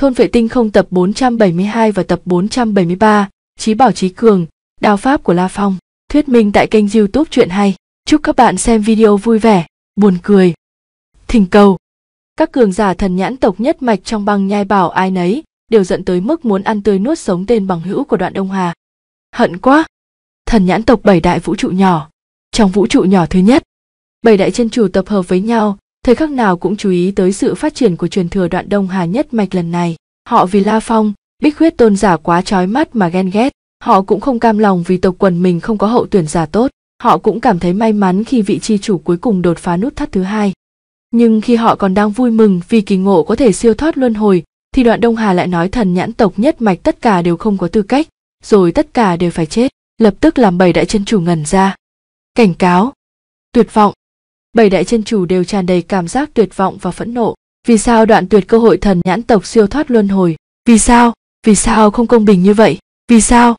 Thôn vệ tinh không tập 472 và tập 473, Chí Bảo trí Cường, Đào Pháp của La Phong, thuyết minh tại kênh youtube Chuyện Hay. Chúc các bạn xem video vui vẻ, buồn cười. Thỉnh cầu Các cường giả thần nhãn tộc nhất mạch trong băng nhai bảo ai nấy, đều dẫn tới mức muốn ăn tươi nuốt sống tên bằng hữu của đoạn Đông Hà. Hận quá! Thần nhãn tộc bảy đại vũ trụ nhỏ. Trong vũ trụ nhỏ thứ nhất, bảy đại chân chủ tập hợp với nhau thời khắc nào cũng chú ý tới sự phát triển của truyền thừa đoạn Đông Hà nhất mạch lần này. Họ vì La Phong, bích huyết tôn giả quá trói mắt mà ghen ghét, họ cũng không cam lòng vì tộc quần mình không có hậu tuyển giả tốt, họ cũng cảm thấy may mắn khi vị tri chủ cuối cùng đột phá nút thắt thứ hai. Nhưng khi họ còn đang vui mừng vì kỳ ngộ có thể siêu thoát luân hồi, thì đoạn Đông Hà lại nói thần nhãn tộc nhất mạch tất cả đều không có tư cách, rồi tất cả đều phải chết, lập tức làm bảy đại chân chủ ngẩn ra. Cảnh cáo, tuyệt vọng, bảy đại chân chủ đều tràn đầy cảm giác tuyệt vọng và phẫn nộ vì sao đoạn tuyệt cơ hội thần nhãn tộc siêu thoát luân hồi vì sao vì sao không công bình như vậy vì sao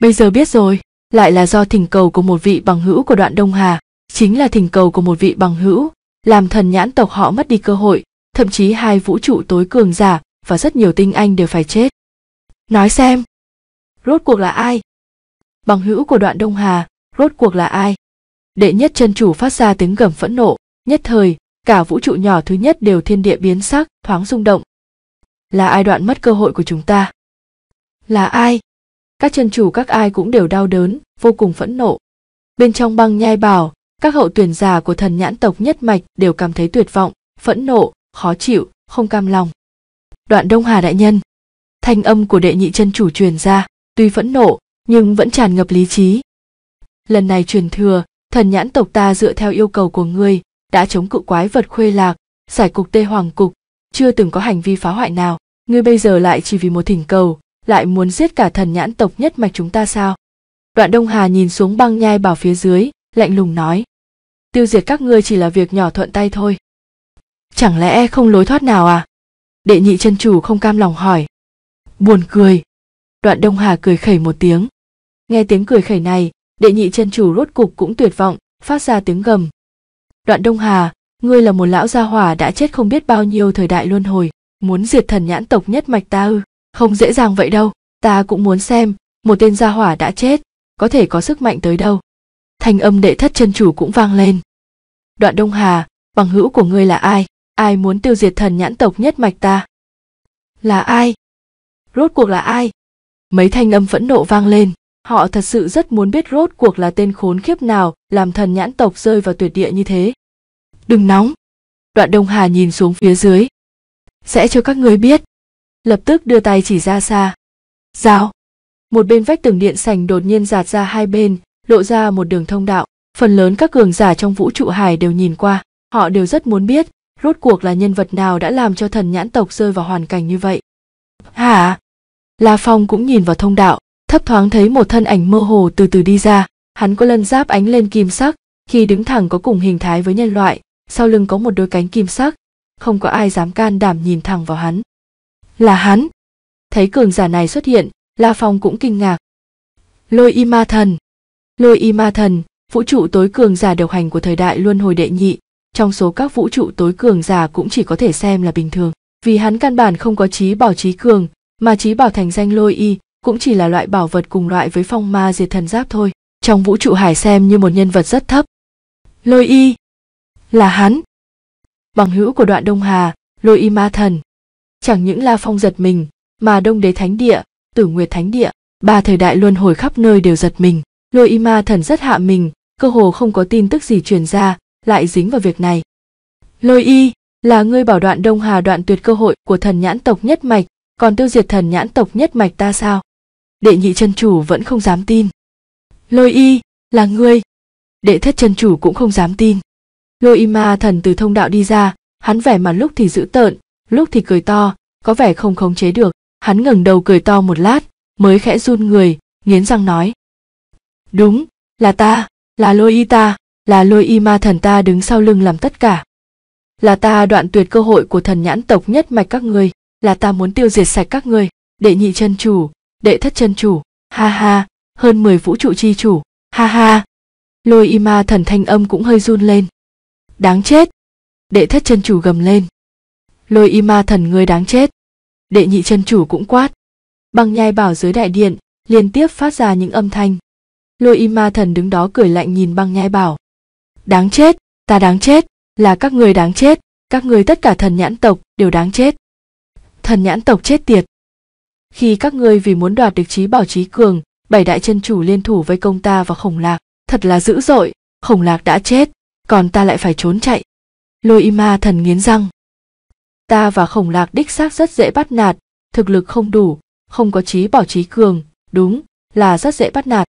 bây giờ biết rồi lại là do thỉnh cầu của một vị bằng hữu của đoạn đông hà chính là thỉnh cầu của một vị bằng hữu làm thần nhãn tộc họ mất đi cơ hội thậm chí hai vũ trụ tối cường giả và rất nhiều tinh anh đều phải chết nói xem rốt cuộc là ai bằng hữu của đoạn đông hà rốt cuộc là ai đệ nhất chân chủ phát ra tiếng gầm phẫn nộ nhất thời cả vũ trụ nhỏ thứ nhất đều thiên địa biến sắc thoáng rung động là ai đoạn mất cơ hội của chúng ta là ai các chân chủ các ai cũng đều đau đớn vô cùng phẫn nộ bên trong băng nhai bảo các hậu tuyển già của thần nhãn tộc nhất mạch đều cảm thấy tuyệt vọng phẫn nộ khó chịu không cam lòng đoạn đông hà đại nhân thanh âm của đệ nhị chân chủ truyền ra tuy phẫn nộ nhưng vẫn tràn ngập lý trí lần này truyền thừa thần nhãn tộc ta dựa theo yêu cầu của ngươi đã chống cự quái vật khuê lạc giải cục tê hoàng cục chưa từng có hành vi phá hoại nào ngươi bây giờ lại chỉ vì một thỉnh cầu lại muốn giết cả thần nhãn tộc nhất mạch chúng ta sao đoạn đông hà nhìn xuống băng nhai bảo phía dưới lạnh lùng nói tiêu diệt các ngươi chỉ là việc nhỏ thuận tay thôi chẳng lẽ không lối thoát nào à đệ nhị chân chủ không cam lòng hỏi buồn cười đoạn đông hà cười khẩy một tiếng nghe tiếng cười khẩy này đệ nhị chân chủ rốt cục cũng tuyệt vọng phát ra tiếng gầm đoạn đông hà ngươi là một lão gia hỏa đã chết không biết bao nhiêu thời đại luân hồi muốn diệt thần nhãn tộc nhất mạch ta ư không dễ dàng vậy đâu ta cũng muốn xem một tên gia hỏa đã chết có thể có sức mạnh tới đâu thanh âm đệ thất chân chủ cũng vang lên đoạn đông hà bằng hữu của ngươi là ai ai muốn tiêu diệt thần nhãn tộc nhất mạch ta là ai rốt cuộc là ai mấy thanh âm phẫn nộ vang lên Họ thật sự rất muốn biết rốt cuộc là tên khốn khiếp nào làm thần nhãn tộc rơi vào tuyệt địa như thế. Đừng nóng. Đoạn Đông Hà nhìn xuống phía dưới. Sẽ cho các ngươi biết. Lập tức đưa tay chỉ ra xa. Rào. Một bên vách tường điện sành đột nhiên giạt ra hai bên, lộ ra một đường thông đạo. Phần lớn các cường giả trong vũ trụ hải đều nhìn qua. Họ đều rất muốn biết, rốt cuộc là nhân vật nào đã làm cho thần nhãn tộc rơi vào hoàn cảnh như vậy. Hả? La Phong cũng nhìn vào thông đạo, thấp thoáng thấy một thân ảnh mơ hồ từ từ đi ra hắn có lân giáp ánh lên kim sắc khi đứng thẳng có cùng hình thái với nhân loại sau lưng có một đôi cánh kim sắc không có ai dám can đảm nhìn thẳng vào hắn là hắn thấy cường giả này xuất hiện la phong cũng kinh ngạc lôi y ma thần lôi y ma thần vũ trụ tối cường giả điều hành của thời đại luân hồi đệ nhị trong số các vũ trụ tối cường giả cũng chỉ có thể xem là bình thường vì hắn căn bản không có trí bảo trí cường mà trí bảo thành danh lôi y cũng chỉ là loại bảo vật cùng loại với phong ma diệt thần giáp thôi trong vũ trụ hải xem như một nhân vật rất thấp lôi y là hắn bằng hữu của đoạn đông hà lôi y ma thần chẳng những la phong giật mình mà đông đế thánh địa tử nguyệt thánh địa ba thời đại luân hồi khắp nơi đều giật mình lôi y ma thần rất hạ mình cơ hồ không có tin tức gì truyền ra lại dính vào việc này lôi y là ngươi bảo đoạn đông hà đoạn tuyệt cơ hội của thần nhãn tộc nhất mạch còn tiêu diệt thần nhãn tộc nhất mạch ta sao đệ nhị chân chủ vẫn không dám tin lôi y là ngươi đệ thất chân chủ cũng không dám tin lôi y ma thần từ thông đạo đi ra hắn vẻ mặt lúc thì dữ tợn lúc thì cười to có vẻ không khống chế được hắn ngẩng đầu cười to một lát mới khẽ run người nghiến răng nói đúng là ta là lôi y ta là lôi y ma thần ta đứng sau lưng làm tất cả là ta đoạn tuyệt cơ hội của thần nhãn tộc nhất mạch các ngươi là ta muốn tiêu diệt sạch các ngươi đệ nhị chân chủ đệ thất chân chủ ha ha hơn 10 vũ trụ chi chủ ha ha lôi y ma thần thanh âm cũng hơi run lên đáng chết đệ thất chân chủ gầm lên lôi y ma thần người đáng chết đệ nhị chân chủ cũng quát băng nhai bảo dưới đại điện liên tiếp phát ra những âm thanh lôi y ma thần đứng đó cười lạnh nhìn băng nhai bảo đáng chết ta đáng chết là các người đáng chết các người tất cả thần nhãn tộc đều đáng chết thần nhãn tộc chết tiệt khi các ngươi vì muốn đoạt được trí bảo trí cường bảy đại chân chủ liên thủ với công ta và khổng lạc thật là dữ dội khổng lạc đã chết còn ta lại phải trốn chạy lôi y ma thần nghiến răng ta và khổng lạc đích xác rất dễ bắt nạt thực lực không đủ không có trí bảo trí cường đúng là rất dễ bắt nạt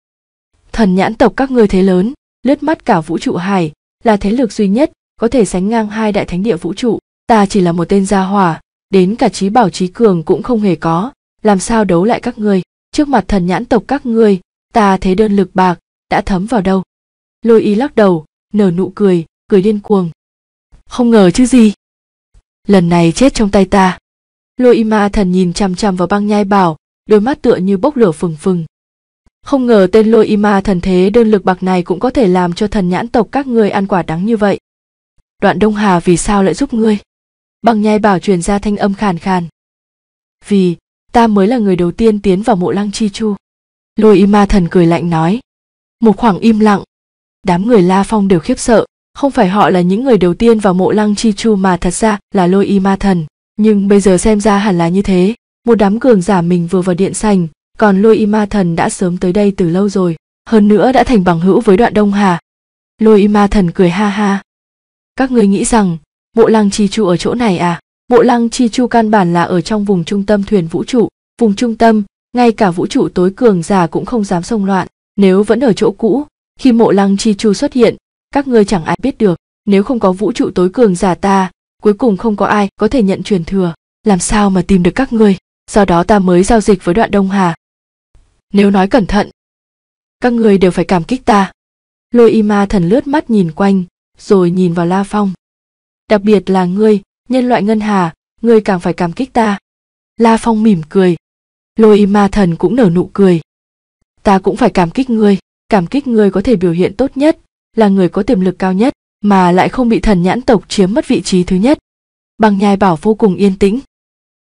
thần nhãn tộc các ngươi thế lớn lướt mắt cả vũ trụ hải là thế lực duy nhất có thể sánh ngang hai đại thánh địa vũ trụ ta chỉ là một tên gia hỏa đến cả trí bảo trí cường cũng không hề có làm sao đấu lại các ngươi trước mặt thần nhãn tộc các ngươi ta thế đơn lực bạc đã thấm vào đâu lôi y lắc đầu nở nụ cười cười điên cuồng không ngờ chứ gì lần này chết trong tay ta lôi y ma thần nhìn chằm chằm vào băng nhai bảo đôi mắt tựa như bốc lửa phừng phừng không ngờ tên lôi y ma thần thế đơn lực bạc này cũng có thể làm cho thần nhãn tộc các ngươi ăn quả đắng như vậy đoạn đông hà vì sao lại giúp ngươi băng nhai bảo truyền ra thanh âm khàn khàn vì ta mới là người đầu tiên tiến vào mộ lăng chi chu lôi y ma thần cười lạnh nói một khoảng im lặng đám người la phong đều khiếp sợ không phải họ là những người đầu tiên vào mộ lăng chi chu mà thật ra là lôi y ma thần nhưng bây giờ xem ra hẳn là như thế một đám cường giả mình vừa vào điện sành còn lôi y ma thần đã sớm tới đây từ lâu rồi hơn nữa đã thành bằng hữu với đoạn đông hà lôi y ma thần cười ha ha các ngươi nghĩ rằng mộ lăng chi chu ở chỗ này à Bộ lăng chi chu căn bản là ở trong vùng trung tâm thuyền vũ trụ, vùng trung tâm, ngay cả vũ trụ tối cường giả cũng không dám xông loạn, nếu vẫn ở chỗ cũ, khi mộ lăng chi chu xuất hiện, các ngươi chẳng ai biết được, nếu không có vũ trụ tối cường giả ta, cuối cùng không có ai có thể nhận truyền thừa, làm sao mà tìm được các ngươi, do đó ta mới giao dịch với đoạn Đông Hà. Nếu nói cẩn thận, các ngươi đều phải cảm kích ta. Lôi y ma thần lướt mắt nhìn quanh, rồi nhìn vào La Phong. Đặc biệt là ngươi, nhân loại ngân hà người càng phải cảm kích ta la phong mỉm cười lôi ma thần cũng nở nụ cười ta cũng phải cảm kích ngươi cảm kích ngươi có thể biểu hiện tốt nhất là người có tiềm lực cao nhất mà lại không bị thần nhãn tộc chiếm mất vị trí thứ nhất bằng nhai bảo vô cùng yên tĩnh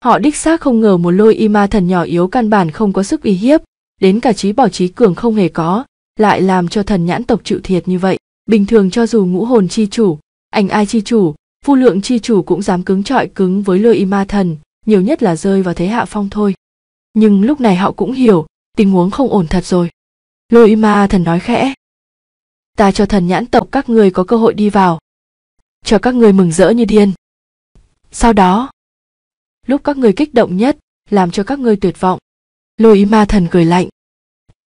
họ đích xác không ngờ một lôi y ma thần nhỏ yếu căn bản không có sức uy hiếp đến cả trí bảo trí cường không hề có lại làm cho thần nhãn tộc chịu thiệt như vậy bình thường cho dù ngũ hồn chi chủ ảnh ai chi chủ Phu lượng chi chủ cũng dám cứng trọi cứng với lôi y ma thần, nhiều nhất là rơi vào thế hạ phong thôi. Nhưng lúc này họ cũng hiểu, tình huống không ổn thật rồi. Lôi y ma thần nói khẽ. Ta cho thần nhãn tộc các người có cơ hội đi vào. Cho các người mừng rỡ như điên. Sau đó, lúc các người kích động nhất, làm cho các người tuyệt vọng. Lôi y ma thần cười lạnh.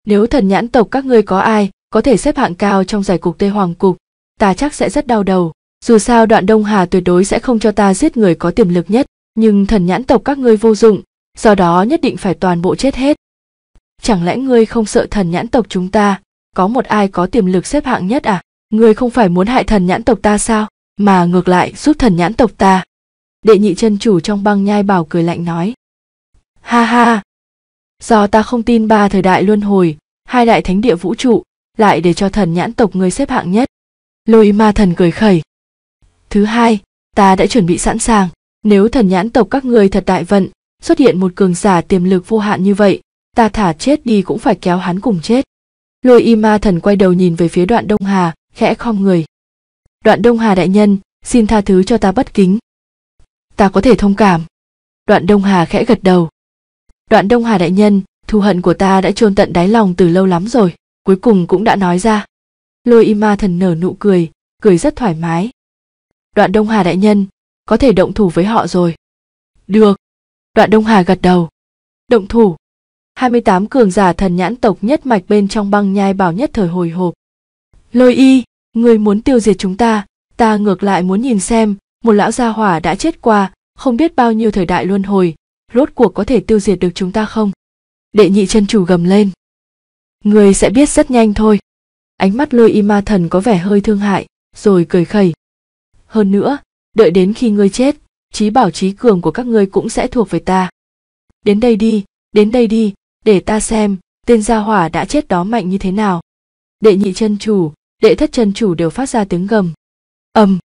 Nếu thần nhãn tộc các ngươi có ai có thể xếp hạng cao trong giải cục Tây Hoàng Cục, ta chắc sẽ rất đau đầu, dù sao đoạn đông hà tuyệt đối sẽ không cho ta giết người có tiềm lực nhất nhưng thần nhãn tộc các ngươi vô dụng do đó nhất định phải toàn bộ chết hết chẳng lẽ ngươi không sợ thần nhãn tộc chúng ta có một ai có tiềm lực xếp hạng nhất à ngươi không phải muốn hại thần nhãn tộc ta sao mà ngược lại giúp thần nhãn tộc ta đệ nhị chân chủ trong băng nhai bảo cười lạnh nói ha ha do ta không tin ba thời đại luân hồi hai đại thánh địa vũ trụ lại để cho thần nhãn tộc ngươi xếp hạng nhất lôi ma thần cười khẩy Thứ hai, ta đã chuẩn bị sẵn sàng, nếu thần nhãn tộc các người thật đại vận, xuất hiện một cường giả tiềm lực vô hạn như vậy, ta thả chết đi cũng phải kéo hắn cùng chết. Lôi y ma thần quay đầu nhìn về phía đoạn Đông Hà, khẽ khom người. Đoạn Đông Hà đại nhân, xin tha thứ cho ta bất kính. Ta có thể thông cảm. Đoạn Đông Hà khẽ gật đầu. Đoạn Đông Hà đại nhân, thù hận của ta đã chôn tận đáy lòng từ lâu lắm rồi, cuối cùng cũng đã nói ra. Lôi y ma thần nở nụ cười, cười rất thoải mái, Đoạn Đông Hà đại nhân, có thể động thủ với họ rồi. Được. Đoạn Đông Hà gật đầu. Động thủ. 28 cường giả thần nhãn tộc nhất mạch bên trong băng nhai bảo nhất thời hồi hộp. Lôi y, người muốn tiêu diệt chúng ta, ta ngược lại muốn nhìn xem, một lão gia hỏa đã chết qua, không biết bao nhiêu thời đại luân hồi, rốt cuộc có thể tiêu diệt được chúng ta không? Đệ nhị chân chủ gầm lên. Người sẽ biết rất nhanh thôi. Ánh mắt lôi y ma thần có vẻ hơi thương hại, rồi cười khẩy, hơn nữa đợi đến khi ngươi chết trí bảo trí cường của các ngươi cũng sẽ thuộc về ta đến đây đi đến đây đi để ta xem tên gia hỏa đã chết đó mạnh như thế nào đệ nhị chân chủ đệ thất chân chủ đều phát ra tiếng gầm ầm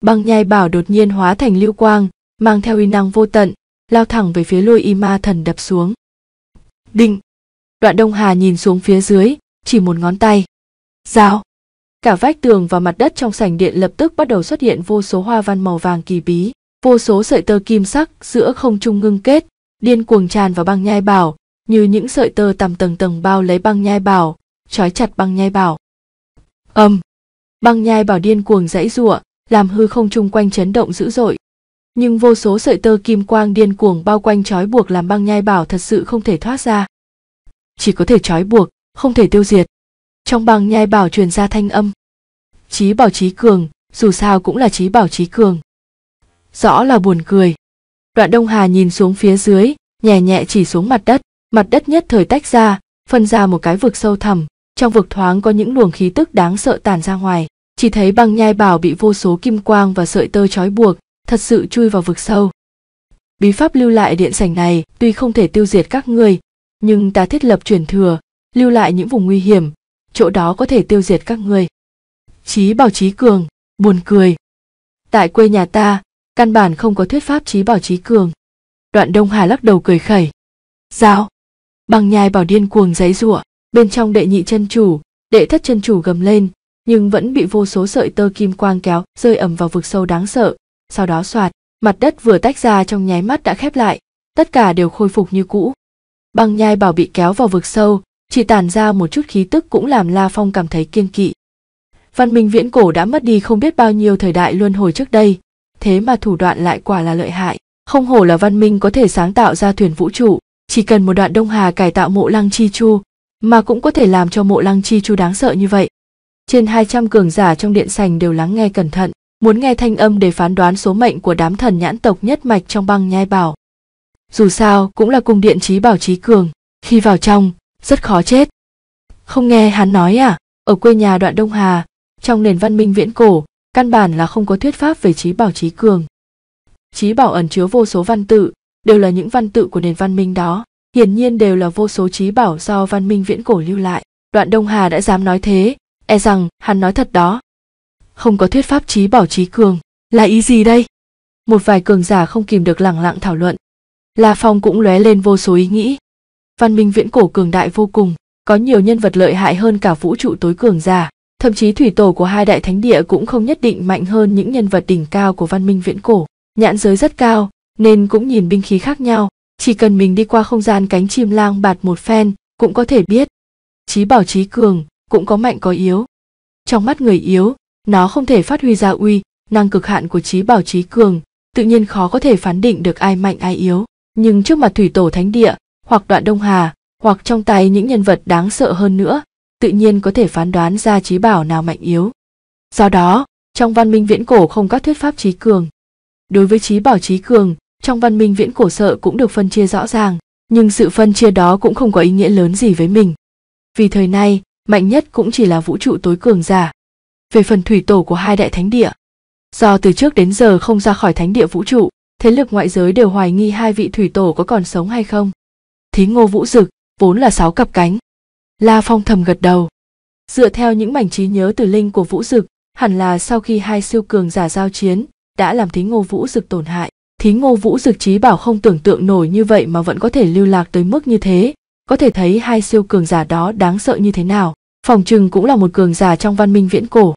băng nhai bảo đột nhiên hóa thành lưu quang mang theo uy năng vô tận lao thẳng về phía lôi y ma thần đập xuống đinh đoạn đông hà nhìn xuống phía dưới chỉ một ngón tay dao Cả vách tường và mặt đất trong sảnh điện lập tức bắt đầu xuất hiện vô số hoa văn màu vàng kỳ bí, vô số sợi tơ kim sắc giữa không trung ngưng kết, điên cuồng tràn vào băng nhai bảo, như những sợi tơ tầm tầng tầng bao lấy băng nhai bảo, trói chặt băng nhai bảo. Ầm. Um, băng nhai bảo điên cuồng dãy giụa, làm hư không trung quanh chấn động dữ dội. Nhưng vô số sợi tơ kim quang điên cuồng bao quanh trói buộc làm băng nhai bảo thật sự không thể thoát ra. Chỉ có thể trói buộc, không thể tiêu diệt trong bằng nhai bảo truyền ra thanh âm chí bảo chí cường dù sao cũng là chí bảo chí cường rõ là buồn cười đoạn đông hà nhìn xuống phía dưới nhẹ nhẹ chỉ xuống mặt đất mặt đất nhất thời tách ra phân ra một cái vực sâu thẳm trong vực thoáng có những luồng khí tức đáng sợ tàn ra ngoài chỉ thấy băng nhai bảo bị vô số kim quang và sợi tơ trói buộc thật sự chui vào vực sâu bí pháp lưu lại điện sảnh này tuy không thể tiêu diệt các ngươi nhưng ta thiết lập truyền thừa lưu lại những vùng nguy hiểm chỗ đó có thể tiêu diệt các ngươi trí bảo trí cường buồn cười tại quê nhà ta căn bản không có thuyết pháp trí bảo trí cường đoạn đông hà lắc đầu cười khẩy dao bằng nhai bảo điên cuồng giấy giụa bên trong đệ nhị chân chủ đệ thất chân chủ gầm lên nhưng vẫn bị vô số sợi tơ kim quang kéo rơi ẩm vào vực sâu đáng sợ sau đó soạt mặt đất vừa tách ra trong nháy mắt đã khép lại tất cả đều khôi phục như cũ băng nhai bảo bị kéo vào vực sâu chỉ tản ra một chút khí tức cũng làm La Phong cảm thấy kiên kỵ. Văn minh viễn cổ đã mất đi không biết bao nhiêu thời đại luân hồi trước đây, thế mà thủ đoạn lại quả là lợi hại. Không hổ là văn minh có thể sáng tạo ra thuyền vũ trụ, chỉ cần một đoạn Đông Hà cải tạo mộ lăng chi chu, mà cũng có thể làm cho mộ lăng chi chu đáng sợ như vậy. Trên hai trăm cường giả trong điện sành đều lắng nghe cẩn thận, muốn nghe thanh âm để phán đoán số mệnh của đám thần nhãn tộc nhất mạch trong băng nhai bảo. Dù sao, cũng là cung điện trí bảo trí cường, khi vào trong, rất khó chết. Không nghe hắn nói à, ở quê nhà đoạn Đông Hà, trong nền văn minh viễn cổ, căn bản là không có thuyết pháp về trí bảo trí cường. Trí bảo ẩn chứa vô số văn tự, đều là những văn tự của nền văn minh đó, hiển nhiên đều là vô số trí bảo do văn minh viễn cổ lưu lại. Đoạn Đông Hà đã dám nói thế, e rằng hắn nói thật đó. Không có thuyết pháp trí bảo trí cường, là ý gì đây? Một vài cường giả không kìm được lẳng lặng thảo luận. La Phong cũng lóe lên vô số ý nghĩ, văn minh viễn cổ cường đại vô cùng có nhiều nhân vật lợi hại hơn cả vũ trụ tối cường già. thậm chí thủy tổ của hai đại thánh địa cũng không nhất định mạnh hơn những nhân vật đỉnh cao của văn minh viễn cổ nhãn giới rất cao nên cũng nhìn binh khí khác nhau chỉ cần mình đi qua không gian cánh chim lang bạt một phen cũng có thể biết trí bảo trí cường cũng có mạnh có yếu trong mắt người yếu nó không thể phát huy ra uy năng cực hạn của trí bảo trí cường tự nhiên khó có thể phán định được ai mạnh ai yếu nhưng trước mặt thủy tổ thánh địa hoặc đoạn Đông Hà, hoặc trong tay những nhân vật đáng sợ hơn nữa, tự nhiên có thể phán đoán ra trí bảo nào mạnh yếu. Do đó, trong văn minh viễn cổ không có thuyết pháp trí cường. Đối với trí bảo trí cường, trong văn minh viễn cổ sợ cũng được phân chia rõ ràng, nhưng sự phân chia đó cũng không có ý nghĩa lớn gì với mình. Vì thời nay, mạnh nhất cũng chỉ là vũ trụ tối cường giả. Về phần thủy tổ của hai đại thánh địa, do từ trước đến giờ không ra khỏi thánh địa vũ trụ, thế lực ngoại giới đều hoài nghi hai vị thủy tổ có còn sống hay không thí ngô vũ dực vốn là sáu cặp cánh la phong thầm gật đầu dựa theo những mảnh trí nhớ từ linh của vũ dực hẳn là sau khi hai siêu cường giả giao chiến đã làm thí ngô vũ dực tổn hại thí ngô vũ dực trí bảo không tưởng tượng nổi như vậy mà vẫn có thể lưu lạc tới mức như thế có thể thấy hai siêu cường giả đó đáng sợ như thế nào phòng trừng cũng là một cường giả trong văn minh viễn cổ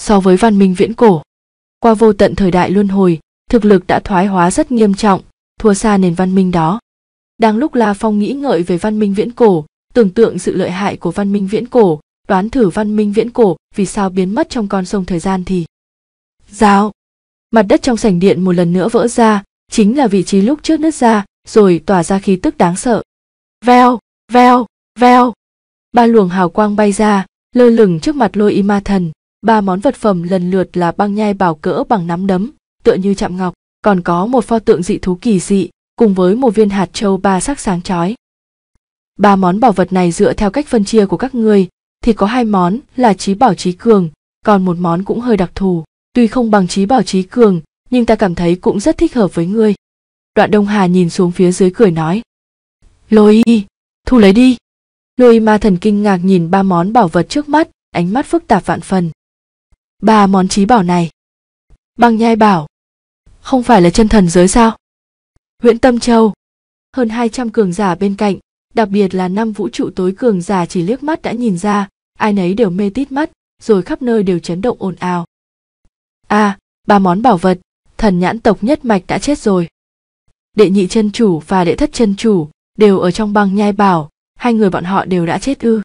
so với văn minh viễn cổ qua vô tận thời đại luân hồi thực lực đã thoái hóa rất nghiêm trọng thua xa nền văn minh đó đang lúc La Phong nghĩ ngợi về văn minh viễn cổ, tưởng tượng sự lợi hại của văn minh viễn cổ, đoán thử văn minh viễn cổ vì sao biến mất trong con sông thời gian thì. Giáo! Mặt đất trong sảnh điện một lần nữa vỡ ra, chính là vị trí lúc trước nứt ra, rồi tỏa ra khí tức đáng sợ. Veo, veo, veo. Ba luồng hào quang bay ra, lơ lửng trước mặt lôi y ma thần, ba món vật phẩm lần lượt là băng nhai bảo cỡ bằng nắm đấm, tựa như chạm ngọc, còn có một pho tượng dị thú kỳ dị, cùng với một viên hạt châu ba sắc sáng chói. Ba món bảo vật này dựa theo cách phân chia của các ngươi, thì có hai món là trí bảo trí cường, còn một món cũng hơi đặc thù, tuy không bằng trí bảo trí cường, nhưng ta cảm thấy cũng rất thích hợp với ngươi. Đoạn Đông Hà nhìn xuống phía dưới cười nói. Lôi y, thu lấy đi. Lôi ma thần kinh ngạc nhìn ba món bảo vật trước mắt, ánh mắt phức tạp vạn phần. Ba món trí bảo này. Băng nhai bảo. Không phải là chân thần giới sao? huyện Tâm Châu. Hơn 200 cường giả bên cạnh, đặc biệt là năm vũ trụ tối cường giả chỉ liếc mắt đã nhìn ra, ai nấy đều mê tít mắt, rồi khắp nơi đều chấn động ồn ào. A, à, ba món bảo vật, thần nhãn tộc nhất mạch đã chết rồi. Đệ nhị chân chủ và đệ thất chân chủ đều ở trong băng nhai bảo, hai người bọn họ đều đã chết ư.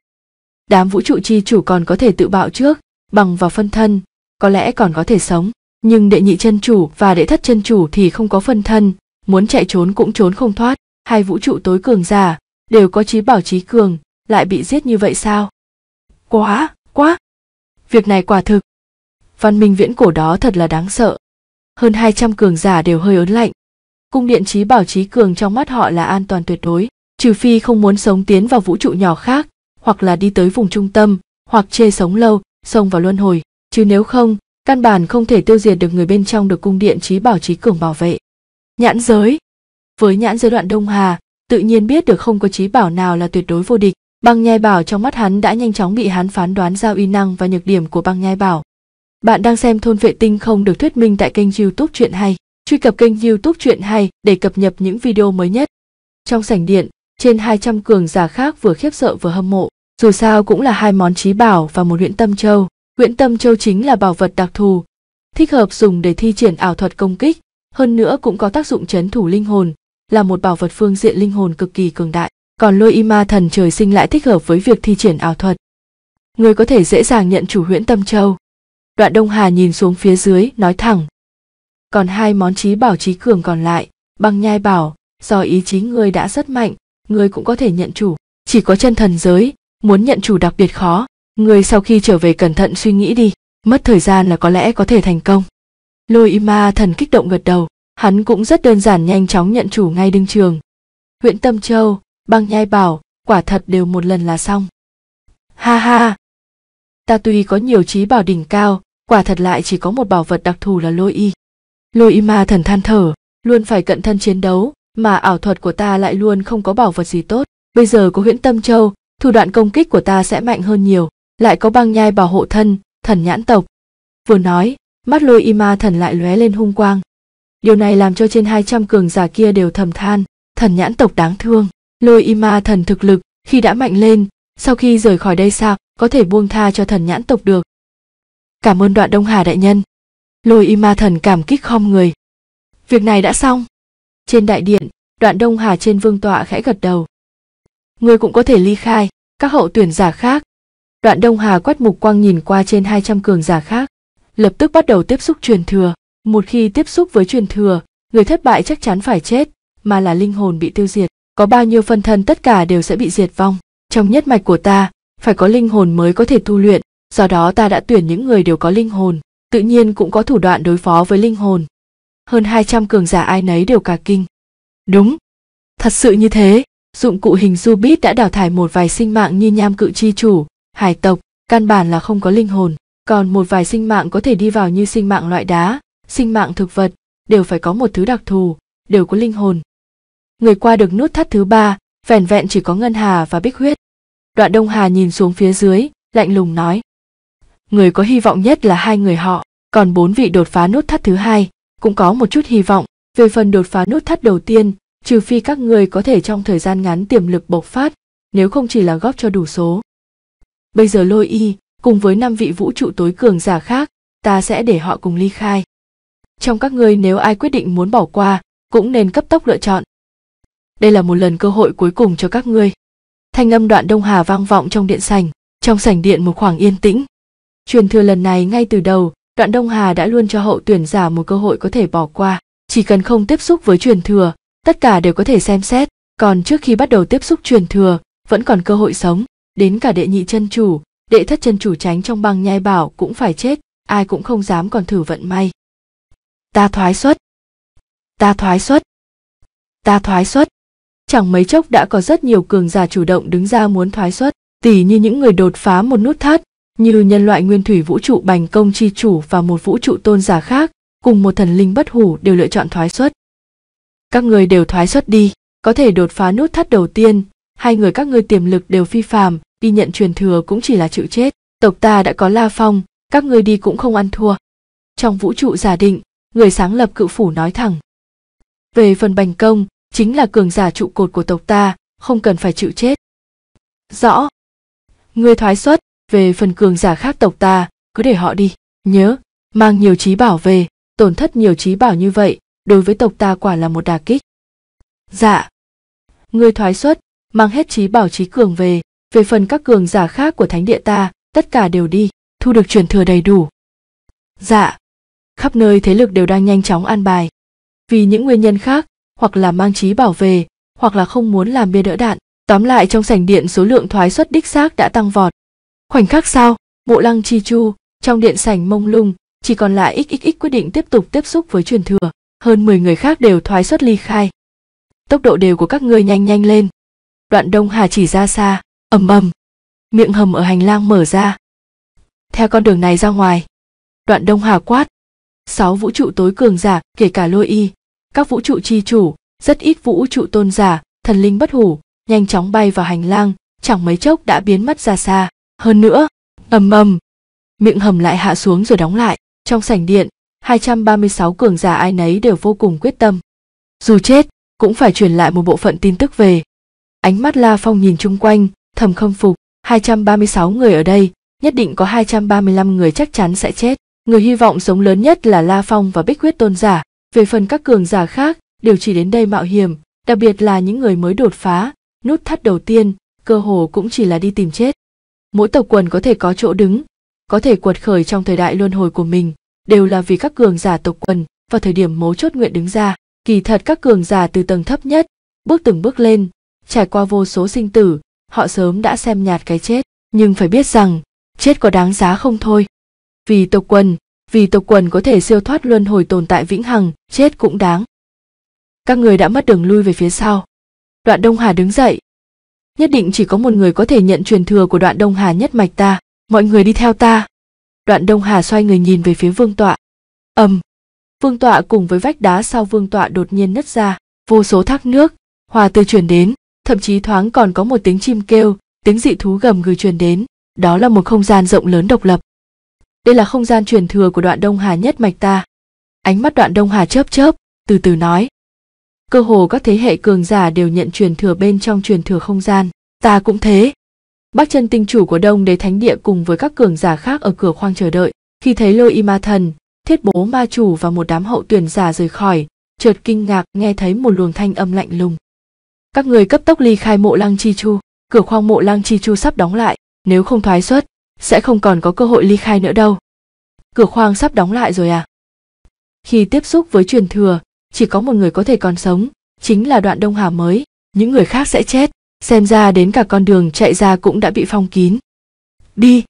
Đám vũ trụ chi chủ còn có thể tự bạo trước, bằng vào phân thân, có lẽ còn có thể sống, nhưng đệ nhị chân chủ và đệ thất chân chủ thì không có phân thân, muốn chạy trốn cũng trốn không thoát hai vũ trụ tối cường giả đều có trí bảo trí cường lại bị giết như vậy sao quá quá việc này quả thực văn minh viễn cổ đó thật là đáng sợ hơn hai trăm cường giả đều hơi ớn lạnh cung điện trí bảo trí cường trong mắt họ là an toàn tuyệt đối trừ phi không muốn sống tiến vào vũ trụ nhỏ khác hoặc là đi tới vùng trung tâm hoặc chê sống lâu xông vào luân hồi chứ nếu không căn bản không thể tiêu diệt được người bên trong được cung điện trí bảo trí cường bảo vệ Nhãn giới Với nhãn giới đoạn Đông Hà, tự nhiên biết được không có trí bảo nào là tuyệt đối vô địch, băng nhai bảo trong mắt hắn đã nhanh chóng bị hắn phán đoán ra uy năng và nhược điểm của băng nhai bảo. Bạn đang xem thôn vệ tinh không được thuyết minh tại kênh youtube chuyện hay. Truy cập kênh youtube chuyện hay để cập nhật những video mới nhất. Trong sảnh điện, trên 200 cường giả khác vừa khiếp sợ vừa hâm mộ. Dù sao cũng là hai món trí bảo và một huyện tâm châu. Huyện tâm châu chính là bảo vật đặc thù, thích hợp dùng để thi triển ảo thuật công kích, hơn nữa cũng có tác dụng chấn thủ linh hồn, là một bảo vật phương diện linh hồn cực kỳ cường đại. Còn lôi y ma thần trời sinh lại thích hợp với việc thi triển ảo thuật. Người có thể dễ dàng nhận chủ huyễn tâm châu. Đoạn Đông Hà nhìn xuống phía dưới, nói thẳng. Còn hai món trí bảo trí cường còn lại, băng nhai bảo, do ý chí người đã rất mạnh, người cũng có thể nhận chủ. Chỉ có chân thần giới, muốn nhận chủ đặc biệt khó. người sau khi trở về cẩn thận suy nghĩ đi, mất thời gian là có lẽ có thể thành công lôi Y Ma thần kích động gật đầu hắn cũng rất đơn giản nhanh chóng nhận chủ ngay đương trường huyện tâm châu băng nhai bảo quả thật đều một lần là xong ha ha ta tuy có nhiều trí bảo đỉnh cao quả thật lại chỉ có một bảo vật đặc thù là lôi y lôi y ma thần than thở luôn phải cận thân chiến đấu mà ảo thuật của ta lại luôn không có bảo vật gì tốt bây giờ có Huyện tâm châu thủ đoạn công kích của ta sẽ mạnh hơn nhiều lại có băng nhai bảo hộ thân thần nhãn tộc vừa nói mắt lôi y ma thần lại lóe lên hung quang. Điều này làm cho trên hai trăm cường giả kia đều thầm than, thần nhãn tộc đáng thương. Lôi y ma thần thực lực, khi đã mạnh lên, sau khi rời khỏi đây sao, có thể buông tha cho thần nhãn tộc được. Cảm ơn đoạn Đông Hà đại nhân. Lôi y ma thần cảm kích khom người. Việc này đã xong. Trên đại điện, đoạn Đông Hà trên vương tọa khẽ gật đầu. Người cũng có thể ly khai, các hậu tuyển giả khác. Đoạn Đông Hà quét mục quang nhìn qua trên hai trăm cường giả khác lập tức bắt đầu tiếp xúc truyền thừa một khi tiếp xúc với truyền thừa người thất bại chắc chắn phải chết mà là linh hồn bị tiêu diệt có bao nhiêu phân thân tất cả đều sẽ bị diệt vong trong nhất mạch của ta phải có linh hồn mới có thể tu luyện do đó ta đã tuyển những người đều có linh hồn tự nhiên cũng có thủ đoạn đối phó với linh hồn hơn 200 cường giả ai nấy đều cả kinh đúng thật sự như thế dụng cụ hình rubit đã đào thải một vài sinh mạng như nham cự chi chủ hải tộc căn bản là không có linh hồn còn một vài sinh mạng có thể đi vào như sinh mạng loại đá sinh mạng thực vật đều phải có một thứ đặc thù đều có linh hồn người qua được nút thắt thứ ba vẻn vẹn chỉ có ngân hà và bích huyết đoạn đông hà nhìn xuống phía dưới lạnh lùng nói người có hy vọng nhất là hai người họ còn bốn vị đột phá nút thắt thứ hai cũng có một chút hy vọng về phần đột phá nút thắt đầu tiên trừ phi các người có thể trong thời gian ngắn tiềm lực bộc phát nếu không chỉ là góp cho đủ số bây giờ lôi y cùng với năm vị vũ trụ tối cường giả khác ta sẽ để họ cùng ly khai trong các ngươi nếu ai quyết định muốn bỏ qua cũng nên cấp tốc lựa chọn đây là một lần cơ hội cuối cùng cho các ngươi thanh âm đoạn đông hà vang vọng trong điện sảnh trong sảnh điện một khoảng yên tĩnh truyền thừa lần này ngay từ đầu đoạn đông hà đã luôn cho hậu tuyển giả một cơ hội có thể bỏ qua chỉ cần không tiếp xúc với truyền thừa tất cả đều có thể xem xét còn trước khi bắt đầu tiếp xúc truyền thừa vẫn còn cơ hội sống đến cả đệ nhị chân chủ đệ thất chân chủ tránh trong băng nhai bảo cũng phải chết ai cũng không dám còn thử vận may ta thoái xuất ta thoái xuất ta thoái xuất chẳng mấy chốc đã có rất nhiều cường giả chủ động đứng ra muốn thoái xuất tỉ như những người đột phá một nút thắt như nhân loại nguyên thủy vũ trụ bành công chi chủ và một vũ trụ tôn giả khác cùng một thần linh bất hủ đều lựa chọn thoái xuất các người đều thoái xuất đi có thể đột phá nút thắt đầu tiên hai người các ngươi tiềm lực đều phi phàm đi nhận truyền thừa cũng chỉ là chịu chết tộc ta đã có la phong các ngươi đi cũng không ăn thua trong vũ trụ giả định người sáng lập cự phủ nói thẳng về phần bành công chính là cường giả trụ cột của tộc ta không cần phải chịu chết rõ người thoái xuất về phần cường giả khác tộc ta cứ để họ đi nhớ mang nhiều trí bảo về tổn thất nhiều trí bảo như vậy đối với tộc ta quả là một đà kích dạ người thoái xuất mang hết trí bảo trí cường về về phần các cường giả khác của thánh địa ta tất cả đều đi thu được truyền thừa đầy đủ dạ khắp nơi thế lực đều đang nhanh chóng an bài vì những nguyên nhân khác hoặc là mang trí bảo về hoặc là không muốn làm bia đỡ đạn tóm lại trong sảnh điện số lượng thoái xuất đích xác đã tăng vọt khoảnh khắc sau bộ lăng chi chu trong điện sảnh mông lung chỉ còn lại xxx quyết định tiếp tục tiếp xúc với truyền thừa hơn 10 người khác đều thoái xuất ly khai tốc độ đều của các ngươi nhanh nhanh lên đoạn đông hà chỉ ra xa ầm ầm miệng hầm ở hành lang mở ra theo con đường này ra ngoài đoạn đông hà quát sáu vũ trụ tối cường giả kể cả lôi y các vũ trụ chi chủ rất ít vũ trụ tôn giả thần linh bất hủ nhanh chóng bay vào hành lang chẳng mấy chốc đã biến mất ra xa hơn nữa ầm ầm miệng hầm lại hạ xuống rồi đóng lại trong sảnh điện 236 cường giả ai nấy đều vô cùng quyết tâm dù chết cũng phải truyền lại một bộ phận tin tức về ánh mắt la phong nhìn chung quanh thầm không phục 236 người ở đây nhất định có 235 người chắc chắn sẽ chết người hy vọng sống lớn nhất là la phong và bích huyết tôn giả về phần các cường giả khác đều chỉ đến đây mạo hiểm đặc biệt là những người mới đột phá nút thắt đầu tiên cơ hồ cũng chỉ là đi tìm chết mỗi tộc quần có thể có chỗ đứng có thể quật khởi trong thời đại luân hồi của mình đều là vì các cường giả tộc quần vào thời điểm mấu chốt nguyện đứng ra kỳ thật các cường giả từ tầng thấp nhất bước từng bước lên trải qua vô số sinh tử họ sớm đã xem nhạt cái chết nhưng phải biết rằng chết có đáng giá không thôi vì tộc quần vì tộc quần có thể siêu thoát luân hồi tồn tại vĩnh hằng chết cũng đáng các người đã mất đường lui về phía sau đoạn đông hà đứng dậy nhất định chỉ có một người có thể nhận truyền thừa của đoạn đông hà nhất mạch ta mọi người đi theo ta đoạn đông hà xoay người nhìn về phía vương tọa ầm vương tọa cùng với vách đá sau vương tọa đột nhiên nứt ra vô số thác nước hòa từ chuyển đến thậm chí thoáng còn có một tiếng chim kêu tiếng dị thú gầm gừ truyền đến đó là một không gian rộng lớn độc lập đây là không gian truyền thừa của đoạn đông hà nhất mạch ta ánh mắt đoạn đông hà chớp chớp từ từ nói cơ hồ các thế hệ cường giả đều nhận truyền thừa bên trong truyền thừa không gian ta cũng thế bác chân tinh chủ của đông đế thánh địa cùng với các cường giả khác ở cửa khoang chờ đợi khi thấy lôi y ma thần thiết bố ma chủ và một đám hậu tuyển giả rời khỏi chợt kinh ngạc nghe thấy một luồng thanh âm lạnh lùng các người cấp tốc ly khai mộ lăng chi chu cửa khoang mộ lăng chi chu sắp đóng lại nếu không thoái xuất sẽ không còn có cơ hội ly khai nữa đâu cửa khoang sắp đóng lại rồi à khi tiếp xúc với truyền thừa chỉ có một người có thể còn sống chính là đoạn đông hà mới những người khác sẽ chết xem ra đến cả con đường chạy ra cũng đã bị phong kín đi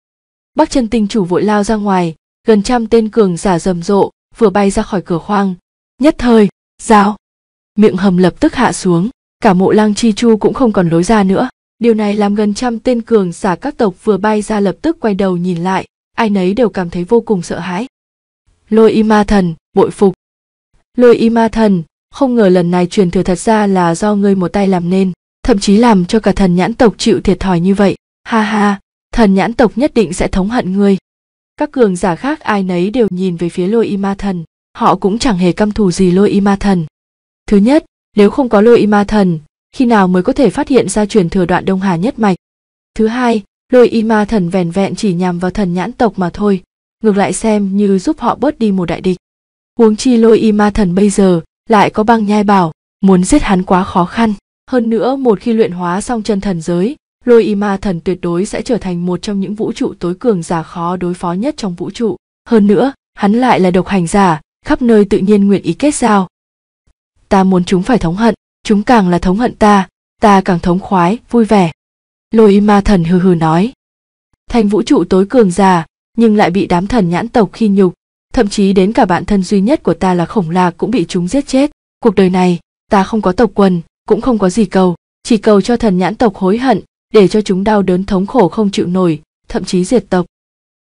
bắc chân tinh chủ vội lao ra ngoài gần trăm tên cường giả rầm rộ vừa bay ra khỏi cửa khoang nhất thời rào miệng hầm lập tức hạ xuống cả mộ lang chi chu cũng không còn lối ra nữa điều này làm gần trăm tên cường giả các tộc vừa bay ra lập tức quay đầu nhìn lại ai nấy đều cảm thấy vô cùng sợ hãi lôi y ma thần bội phục lôi y ma thần không ngờ lần này truyền thừa thật ra là do ngươi một tay làm nên thậm chí làm cho cả thần nhãn tộc chịu thiệt thòi như vậy ha ha thần nhãn tộc nhất định sẽ thống hận ngươi các cường giả khác ai nấy đều nhìn về phía lôi y ma thần họ cũng chẳng hề căm thù gì lôi y ma thần thứ nhất nếu không có lôi y ma thần, khi nào mới có thể phát hiện ra truyền thừa đoạn Đông Hà nhất mạch? Thứ hai, lôi y ma thần vẻn vẹn chỉ nhằm vào thần nhãn tộc mà thôi, ngược lại xem như giúp họ bớt đi một đại địch. Huống chi lôi y ma thần bây giờ lại có băng nhai bảo, muốn giết hắn quá khó khăn. Hơn nữa một khi luyện hóa xong chân thần giới, lôi y ma thần tuyệt đối sẽ trở thành một trong những vũ trụ tối cường giả khó đối phó nhất trong vũ trụ. Hơn nữa, hắn lại là độc hành giả, khắp nơi tự nhiên nguyện ý kết giao, ta muốn chúng phải thống hận chúng càng là thống hận ta ta càng thống khoái vui vẻ lôi ma thần hừ hừ nói thành vũ trụ tối cường già nhưng lại bị đám thần nhãn tộc khi nhục thậm chí đến cả bạn thân duy nhất của ta là khổng lạc cũng bị chúng giết chết cuộc đời này ta không có tộc quần cũng không có gì cầu chỉ cầu cho thần nhãn tộc hối hận để cho chúng đau đớn thống khổ không chịu nổi thậm chí diệt tộc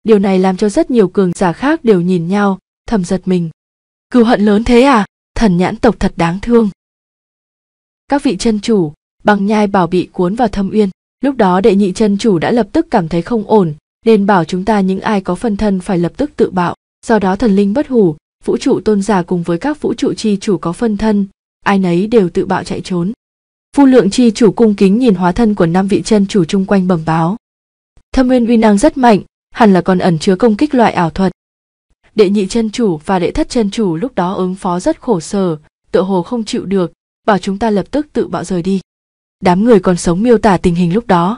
điều này làm cho rất nhiều cường giả khác đều nhìn nhau thầm giật mình cừu hận lớn thế à thần nhãn tộc thật đáng thương các vị chân chủ bằng nhai bảo bị cuốn vào thâm uyên lúc đó đệ nhị chân chủ đã lập tức cảm thấy không ổn nên bảo chúng ta những ai có phân thân phải lập tức tự bạo do đó thần linh bất hủ vũ trụ tôn giả cùng với các vũ trụ chi chủ có phân thân ai nấy đều tự bạo chạy trốn phu lượng chi chủ cung kính nhìn hóa thân của năm vị chân chủ chung quanh bẩm báo thâm uyên uy năng rất mạnh hẳn là còn ẩn chứa công kích loại ảo thuật đệ nhị chân chủ và đệ thất chân chủ lúc đó ứng phó rất khổ sở tựa hồ không chịu được bảo chúng ta lập tức tự bạo rời đi đám người còn sống miêu tả tình hình lúc đó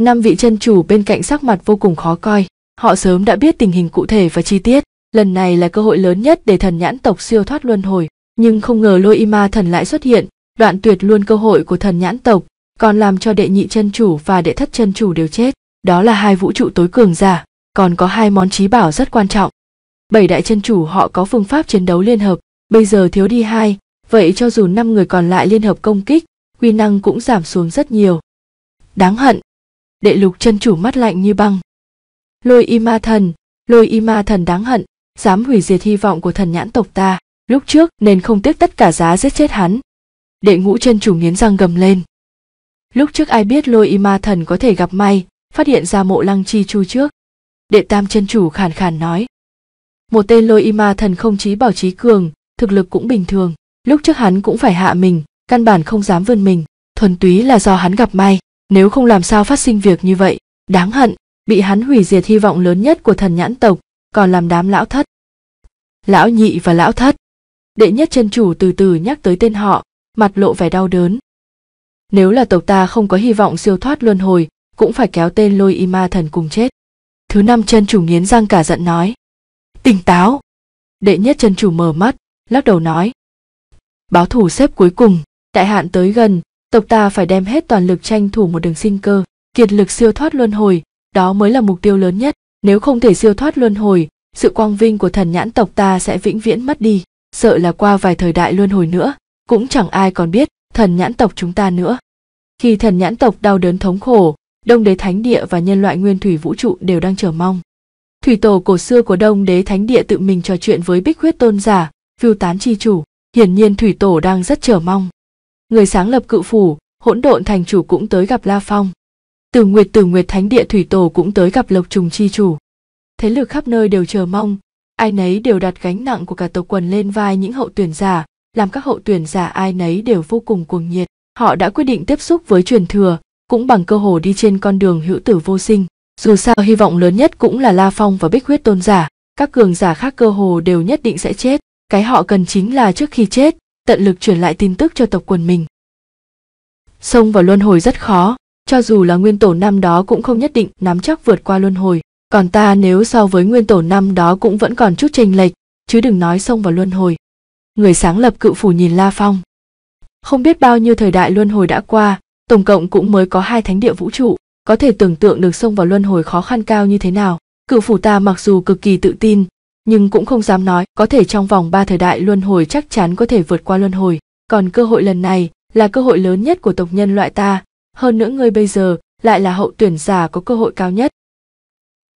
năm vị chân chủ bên cạnh sắc mặt vô cùng khó coi họ sớm đã biết tình hình cụ thể và chi tiết lần này là cơ hội lớn nhất để thần nhãn tộc siêu thoát luân hồi nhưng không ngờ lôi y ma thần lại xuất hiện đoạn tuyệt luôn cơ hội của thần nhãn tộc còn làm cho đệ nhị chân chủ và đệ thất chân chủ đều chết đó là hai vũ trụ tối cường giả còn có hai món trí bảo rất quan trọng bảy đại chân chủ họ có phương pháp chiến đấu liên hợp, bây giờ thiếu đi hai, vậy cho dù năm người còn lại liên hợp công kích, quy năng cũng giảm xuống rất nhiều. Đáng hận. Đệ lục chân chủ mắt lạnh như băng. Lôi y ma thần, lôi y ma thần đáng hận, dám hủy diệt hy vọng của thần nhãn tộc ta, lúc trước nên không tiếc tất cả giá giết chết hắn. Đệ ngũ chân chủ nghiến răng gầm lên. Lúc trước ai biết lôi y ma thần có thể gặp may, phát hiện ra mộ lăng chi chu trước. Đệ tam chân chủ khàn khàn nói, một tên lôi y ma thần không trí bảo trí cường thực lực cũng bình thường lúc trước hắn cũng phải hạ mình căn bản không dám vươn mình thuần túy là do hắn gặp may nếu không làm sao phát sinh việc như vậy đáng hận bị hắn hủy diệt hy vọng lớn nhất của thần nhãn tộc còn làm đám lão thất lão nhị và lão thất đệ nhất chân chủ từ từ nhắc tới tên họ mặt lộ vẻ đau đớn nếu là tộc ta không có hy vọng siêu thoát luân hồi cũng phải kéo tên lôi y ma thần cùng chết thứ năm chân chủ nghiến răng cả giận nói tỉnh táo đệ nhất chân chủ mở mắt lắc đầu nói báo thủ xếp cuối cùng đại hạn tới gần tộc ta phải đem hết toàn lực tranh thủ một đường sinh cơ kiệt lực siêu thoát luân hồi đó mới là mục tiêu lớn nhất nếu không thể siêu thoát luân hồi sự quang vinh của thần nhãn tộc ta sẽ vĩnh viễn mất đi sợ là qua vài thời đại luân hồi nữa cũng chẳng ai còn biết thần nhãn tộc chúng ta nữa khi thần nhãn tộc đau đớn thống khổ đông đế thánh địa và nhân loại nguyên thủy vũ trụ đều đang chờ mong Thủy tổ cổ xưa của Đông Đế Thánh Địa tự mình trò chuyện với Bích Huyết Tôn giả, phiêu Tán chi chủ, hiển nhiên thủy tổ đang rất chờ mong. Người sáng lập cự phủ, hỗn độn thành chủ cũng tới gặp La Phong. Từ Nguyệt Từ Nguyệt Thánh Địa thủy tổ cũng tới gặp Lộc Trùng chi chủ. Thế lực khắp nơi đều chờ mong, ai nấy đều đặt gánh nặng của cả tộc quần lên vai những hậu tuyển giả, làm các hậu tuyển giả ai nấy đều vô cùng cuồng nhiệt. Họ đã quyết định tiếp xúc với truyền thừa, cũng bằng cơ hồ đi trên con đường hữu tử vô sinh. Dù sao hy vọng lớn nhất cũng là La Phong và Bích Huyết Tôn giả, các cường giả khác cơ hồ đều nhất định sẽ chết, cái họ cần chính là trước khi chết, tận lực truyền lại tin tức cho tộc quần mình. Xông vào luân hồi rất khó, cho dù là nguyên tổ năm đó cũng không nhất định nắm chắc vượt qua luân hồi, còn ta nếu so với nguyên tổ năm đó cũng vẫn còn chút chênh lệch, chứ đừng nói xông vào luân hồi. Người sáng lập cự phủ nhìn La Phong. Không biết bao nhiêu thời đại luân hồi đã qua, tổng cộng cũng mới có hai thánh địa vũ trụ, có thể tưởng tượng được xông vào luân hồi khó khăn cao như thế nào cửu phủ ta mặc dù cực kỳ tự tin nhưng cũng không dám nói có thể trong vòng ba thời đại luân hồi chắc chắn có thể vượt qua luân hồi còn cơ hội lần này là cơ hội lớn nhất của tộc nhân loại ta hơn nữa ngươi bây giờ lại là hậu tuyển giả có cơ hội cao nhất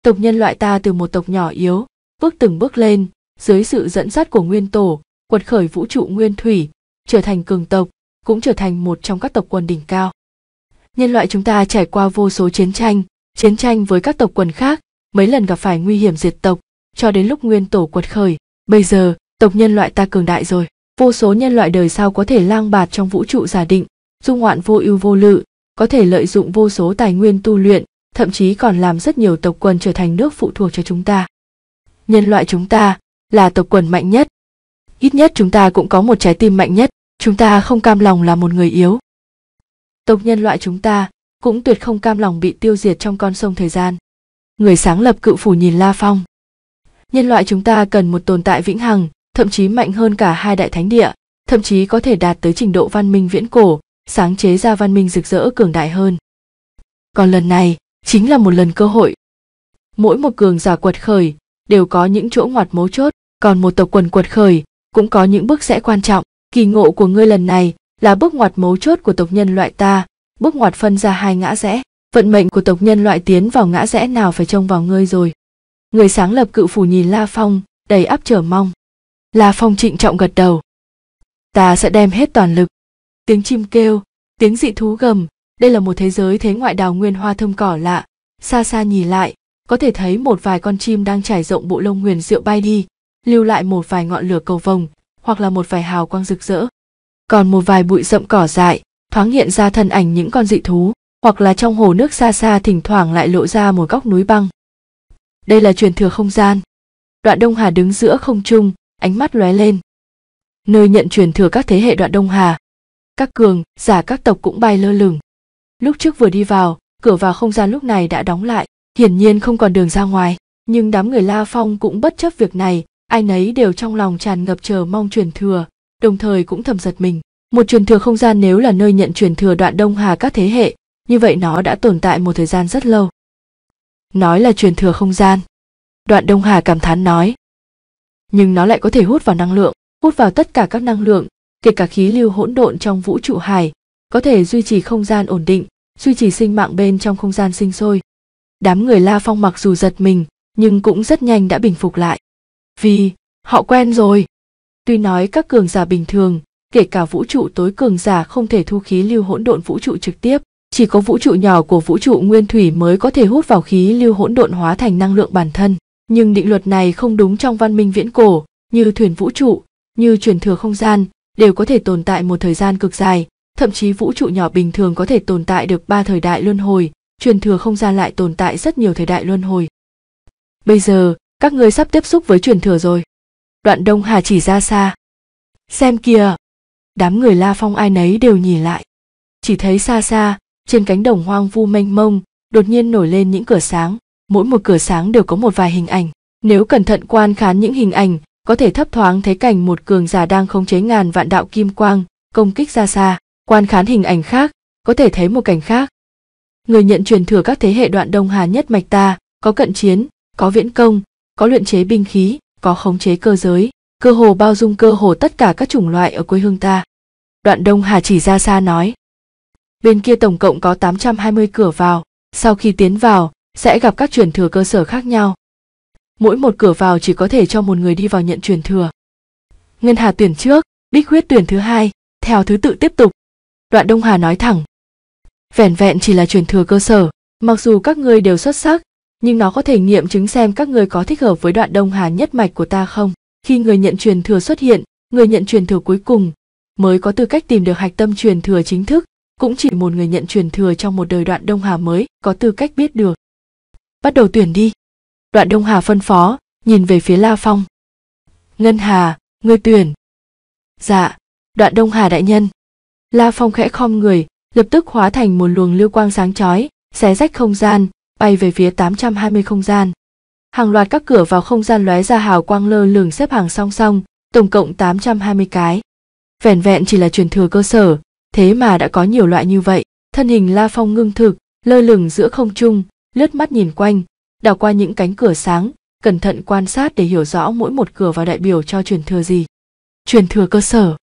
tộc nhân loại ta từ một tộc nhỏ yếu bước từng bước lên dưới sự dẫn dắt của nguyên tổ quật khởi vũ trụ nguyên thủy trở thành cường tộc cũng trở thành một trong các tộc quân đỉnh cao nhân loại chúng ta trải qua vô số chiến tranh chiến tranh với các tộc quần khác mấy lần gặp phải nguy hiểm diệt tộc cho đến lúc nguyên tổ quật khởi bây giờ tộc nhân loại ta cường đại rồi vô số nhân loại đời sau có thể lang bạt trong vũ trụ giả định du ngoạn vô ưu vô lự có thể lợi dụng vô số tài nguyên tu luyện thậm chí còn làm rất nhiều tộc quần trở thành nước phụ thuộc cho chúng ta nhân loại chúng ta là tộc quần mạnh nhất ít nhất chúng ta cũng có một trái tim mạnh nhất chúng ta không cam lòng là một người yếu tộc nhân loại chúng ta cũng tuyệt không cam lòng bị tiêu diệt trong con sông thời gian người sáng lập cự phủ nhìn la phong nhân loại chúng ta cần một tồn tại vĩnh hằng thậm chí mạnh hơn cả hai đại thánh địa thậm chí có thể đạt tới trình độ văn minh viễn cổ sáng chế ra văn minh rực rỡ cường đại hơn còn lần này chính là một lần cơ hội mỗi một cường giả quật khởi đều có những chỗ ngoặt mấu chốt còn một tộc quần quật khởi cũng có những bước rẽ quan trọng kỳ ngộ của ngươi lần này là bước ngoặt mấu chốt của tộc nhân loại ta bước ngoặt phân ra hai ngã rẽ vận mệnh của tộc nhân loại tiến vào ngã rẽ nào phải trông vào ngươi rồi người sáng lập cự phủ nhìn la phong đầy áp trở mong la phong trịnh trọng gật đầu ta sẽ đem hết toàn lực tiếng chim kêu tiếng dị thú gầm đây là một thế giới thế ngoại đào nguyên hoa thơm cỏ lạ xa xa nhìn lại có thể thấy một vài con chim đang trải rộng bộ lông huyền rượu bay đi lưu lại một vài ngọn lửa cầu vồng hoặc là một vài hào quang rực rỡ còn một vài bụi rậm cỏ dại thoáng hiện ra thân ảnh những con dị thú hoặc là trong hồ nước xa xa thỉnh thoảng lại lộ ra một góc núi băng đây là truyền thừa không gian đoạn đông hà đứng giữa không trung ánh mắt lóe lên nơi nhận truyền thừa các thế hệ đoạn đông hà các cường giả các tộc cũng bay lơ lửng lúc trước vừa đi vào cửa vào không gian lúc này đã đóng lại hiển nhiên không còn đường ra ngoài nhưng đám người la phong cũng bất chấp việc này ai nấy đều trong lòng tràn ngập chờ mong truyền thừa đồng thời cũng thầm giật mình một truyền thừa không gian nếu là nơi nhận truyền thừa đoạn đông hà các thế hệ như vậy nó đã tồn tại một thời gian rất lâu nói là truyền thừa không gian đoạn đông hà cảm thán nói nhưng nó lại có thể hút vào năng lượng hút vào tất cả các năng lượng kể cả khí lưu hỗn độn trong vũ trụ hải có thể duy trì không gian ổn định duy trì sinh mạng bên trong không gian sinh sôi đám người la phong mặc dù giật mình nhưng cũng rất nhanh đã bình phục lại vì họ quen rồi Tuy nói các cường giả bình thường, kể cả vũ trụ tối cường giả không thể thu khí lưu hỗn độn vũ trụ trực tiếp, chỉ có vũ trụ nhỏ của vũ trụ nguyên thủy mới có thể hút vào khí lưu hỗn độn hóa thành năng lượng bản thân. Nhưng định luật này không đúng trong văn minh viễn cổ, như thuyền vũ trụ, như truyền thừa không gian, đều có thể tồn tại một thời gian cực dài, thậm chí vũ trụ nhỏ bình thường có thể tồn tại được ba thời đại luân hồi, truyền thừa không gian lại tồn tại rất nhiều thời đại luân hồi. Bây giờ, các ngươi sắp tiếp xúc với truyền thừa rồi đoạn đông hà chỉ ra xa xem kìa đám người la phong ai nấy đều nhìn lại chỉ thấy xa xa trên cánh đồng hoang vu mênh mông đột nhiên nổi lên những cửa sáng mỗi một cửa sáng đều có một vài hình ảnh nếu cẩn thận quan khán những hình ảnh có thể thấp thoáng thấy cảnh một cường giả đang khống chế ngàn vạn đạo kim quang công kích ra xa quan khán hình ảnh khác có thể thấy một cảnh khác người nhận truyền thừa các thế hệ đoạn đông hà nhất mạch ta có cận chiến có viễn công có luyện chế binh khí có khống chế cơ giới, cơ hồ bao dung cơ hồ tất cả các chủng loại ở quê hương ta. Đoạn Đông Hà chỉ ra xa nói. Bên kia tổng cộng có 820 cửa vào, sau khi tiến vào, sẽ gặp các truyền thừa cơ sở khác nhau. Mỗi một cửa vào chỉ có thể cho một người đi vào nhận truyền thừa. Ngân Hà tuyển trước, Bích Huyết tuyển thứ hai, theo thứ tự tiếp tục. Đoạn Đông Hà nói thẳng. Vẻn vẹn chỉ là truyền thừa cơ sở, mặc dù các ngươi đều xuất sắc, nhưng nó có thể nghiệm chứng xem các người có thích hợp với đoạn đông hà nhất mạch của ta không. Khi người nhận truyền thừa xuất hiện, người nhận truyền thừa cuối cùng mới có tư cách tìm được hạch tâm truyền thừa chính thức, cũng chỉ một người nhận truyền thừa trong một đời đoạn đông hà mới có tư cách biết được. Bắt đầu tuyển đi. Đoạn đông hà phân phó, nhìn về phía La Phong. Ngân Hà, ngươi tuyển. Dạ, đoạn đông hà đại nhân. La Phong khẽ khom người, lập tức hóa thành một luồng lưu quang sáng chói, xé rách không gian, bay về phía 820 không gian. Hàng loạt các cửa vào không gian lóe ra hào quang lơ lửng xếp hàng song song, tổng cộng 820 cái. Vẹn vẹn chỉ là truyền thừa cơ sở, thế mà đã có nhiều loại như vậy. Thân hình La Phong ngưng thực, lơ lửng giữa không trung, lướt mắt nhìn quanh, đảo qua những cánh cửa sáng, cẩn thận quan sát để hiểu rõ mỗi một cửa vào đại biểu cho truyền thừa gì. Truyền thừa cơ sở.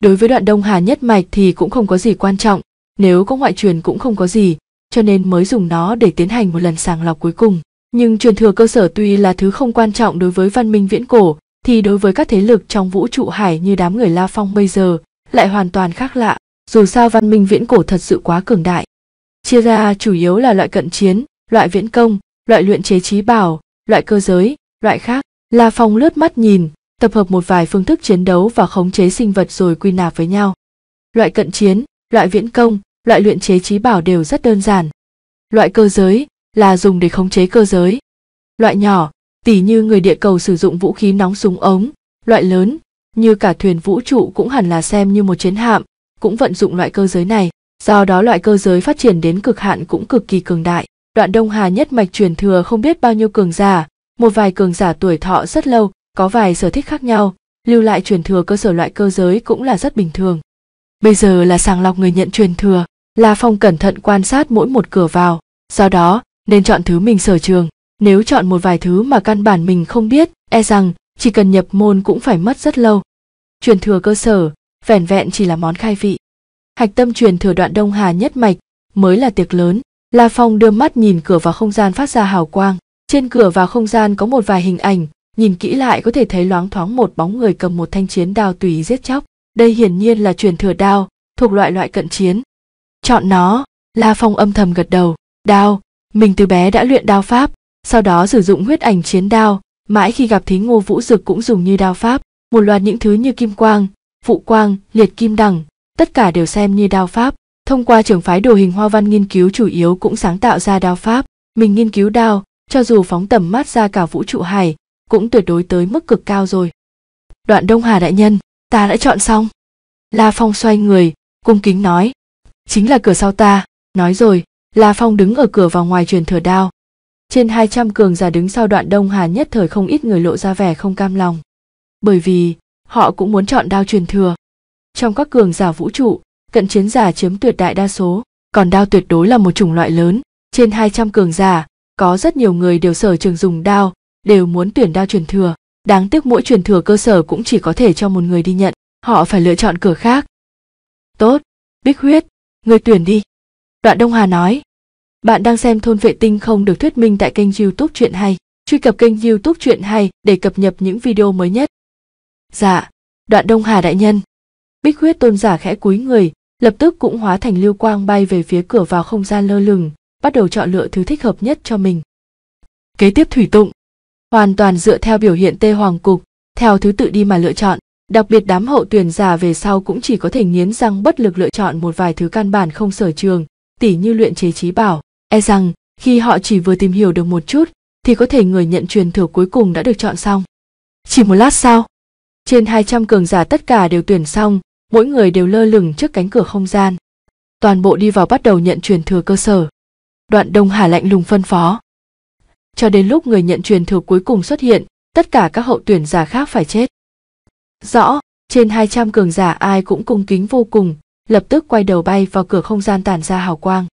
Đối với đoạn Đông Hà nhất mạch thì cũng không có gì quan trọng, nếu có ngoại truyền cũng không có gì, cho nên mới dùng nó để tiến hành một lần sàng lọc cuối cùng. Nhưng truyền thừa cơ sở tuy là thứ không quan trọng đối với văn minh viễn cổ, thì đối với các thế lực trong vũ trụ hải như đám người La Phong bây giờ, lại hoàn toàn khác lạ, dù sao văn minh viễn cổ thật sự quá cường đại. Chia ra chủ yếu là loại cận chiến, loại viễn công, loại luyện chế trí bảo, loại cơ giới, loại khác. La Phong lướt mắt nhìn, tập hợp một vài phương thức chiến đấu và khống chế sinh vật rồi quy nạp với nhau. Loại cận chiến, loại viễn công, loại luyện chế trí bảo đều rất đơn giản. Loại cơ giới là dùng để khống chế cơ giới. Loại nhỏ, tỉ như người địa cầu sử dụng vũ khí nóng súng ống, loại lớn, như cả thuyền vũ trụ cũng hẳn là xem như một chiến hạm, cũng vận dụng loại cơ giới này. Do đó loại cơ giới phát triển đến cực hạn cũng cực kỳ cường đại. Đoạn Đông Hà nhất mạch truyền thừa không biết bao nhiêu cường giả, một vài cường giả tuổi thọ rất lâu, có vài sở thích khác nhau, lưu lại truyền thừa cơ sở loại cơ giới cũng là rất bình thường. Bây giờ là sàng lọc người nhận truyền thừa, La Phong cẩn thận quan sát mỗi một cửa vào, do đó nên chọn thứ mình sở trường. Nếu chọn một vài thứ mà căn bản mình không biết, e rằng chỉ cần nhập môn cũng phải mất rất lâu. Truyền thừa cơ sở, vẻn vẹn chỉ là món khai vị. Hạch tâm truyền thừa đoạn Đông Hà nhất mạch mới là tiệc lớn. La Phong đưa mắt nhìn cửa vào không gian phát ra hào quang. Trên cửa vào không gian có một vài hình ảnh, nhìn kỹ lại có thể thấy loáng thoáng một bóng người cầm một thanh chiến đao tùy giết chóc. Đây hiển nhiên là truyền thừa đao, thuộc loại loại cận chiến, chọn nó la phong âm thầm gật đầu đao mình từ bé đã luyện đao pháp sau đó sử dụng huyết ảnh chiến đao mãi khi gặp thí ngô vũ dực cũng dùng như đao pháp một loạt những thứ như kim quang phụ quang liệt kim đẳng tất cả đều xem như đao pháp thông qua trường phái đồ hình hoa văn nghiên cứu chủ yếu cũng sáng tạo ra đao pháp mình nghiên cứu đao cho dù phóng tầm mắt ra cả vũ trụ hải cũng tuyệt đối tới mức cực cao rồi đoạn đông hà đại nhân ta đã chọn xong la phong xoay người cung kính nói chính là cửa sau ta nói rồi la phong đứng ở cửa vào ngoài truyền thừa đao trên hai trăm cường giả đứng sau đoạn đông hà nhất thời không ít người lộ ra vẻ không cam lòng bởi vì họ cũng muốn chọn đao truyền thừa trong các cường giả vũ trụ cận chiến giả chiếm tuyệt đại đa số còn đao tuyệt đối là một chủng loại lớn trên hai trăm cường giả có rất nhiều người đều sở trường dùng đao đều muốn tuyển đao truyền thừa đáng tiếc mỗi truyền thừa cơ sở cũng chỉ có thể cho một người đi nhận họ phải lựa chọn cửa khác tốt bích huyết người tuyển đi đoạn đông hà nói bạn đang xem thôn vệ tinh không được thuyết minh tại kênh youtube chuyện hay truy cập kênh youtube chuyện hay để cập nhật những video mới nhất dạ đoạn đông hà đại nhân bích huyết tôn giả khẽ cúi người lập tức cũng hóa thành lưu quang bay về phía cửa vào không gian lơ lửng bắt đầu chọn lựa thứ thích hợp nhất cho mình kế tiếp thủy tụng hoàn toàn dựa theo biểu hiện tê hoàng cục theo thứ tự đi mà lựa chọn Đặc biệt đám hậu tuyển già về sau cũng chỉ có thể nghiến răng bất lực lựa chọn một vài thứ căn bản không sở trường, tỉ như luyện chế trí bảo. E rằng, khi họ chỉ vừa tìm hiểu được một chút, thì có thể người nhận truyền thừa cuối cùng đã được chọn xong. Chỉ một lát sau, trên 200 cường giả tất cả đều tuyển xong, mỗi người đều lơ lửng trước cánh cửa không gian. Toàn bộ đi vào bắt đầu nhận truyền thừa cơ sở. Đoạn Đông Hà lạnh lùng phân phó. Cho đến lúc người nhận truyền thừa cuối cùng xuất hiện, tất cả các hậu tuyển giả khác phải chết. Rõ, trên hai trăm cường giả ai cũng cung kính vô cùng, lập tức quay đầu bay vào cửa không gian tản ra hào quang.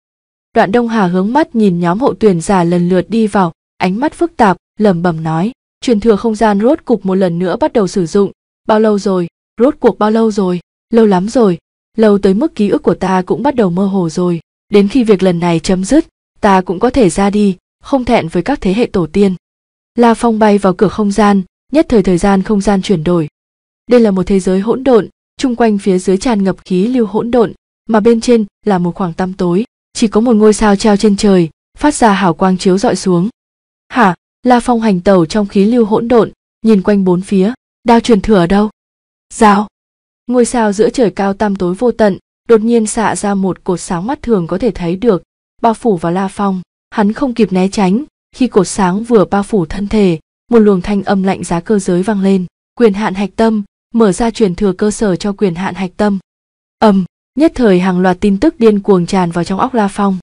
Đoạn Đông Hà hướng mắt nhìn nhóm hậu tuyển giả lần lượt đi vào, ánh mắt phức tạp, lẩm bẩm nói, truyền thừa không gian rốt cục một lần nữa bắt đầu sử dụng, bao lâu rồi, rốt cuộc bao lâu rồi, lâu lắm rồi, lâu tới mức ký ức của ta cũng bắt đầu mơ hồ rồi, đến khi việc lần này chấm dứt, ta cũng có thể ra đi, không thẹn với các thế hệ tổ tiên. La Phong bay vào cửa không gian, nhất thời thời gian không gian chuyển đổi, đây là một thế giới hỗn độn, chung quanh phía dưới tràn ngập khí lưu hỗn độn, mà bên trên là một khoảng tăm tối, chỉ có một ngôi sao treo trên trời, phát ra hào quang chiếu rọi xuống. Hả, La Phong hành tẩu trong khí lưu hỗn độn, nhìn quanh bốn phía, đao truyền thừa ở đâu? Dao. Ngôi sao giữa trời cao tăm tối vô tận, đột nhiên xạ ra một cột sáng mắt thường có thể thấy được, bao phủ vào La Phong, hắn không kịp né tránh, khi cột sáng vừa bao phủ thân thể, một luồng thanh âm lạnh giá cơ giới vang lên, quyền hạn hạch tâm, mở ra truyền thừa cơ sở cho quyền hạn hạch tâm. Ầm, nhất thời hàng loạt tin tức điên cuồng tràn vào trong óc La Phong.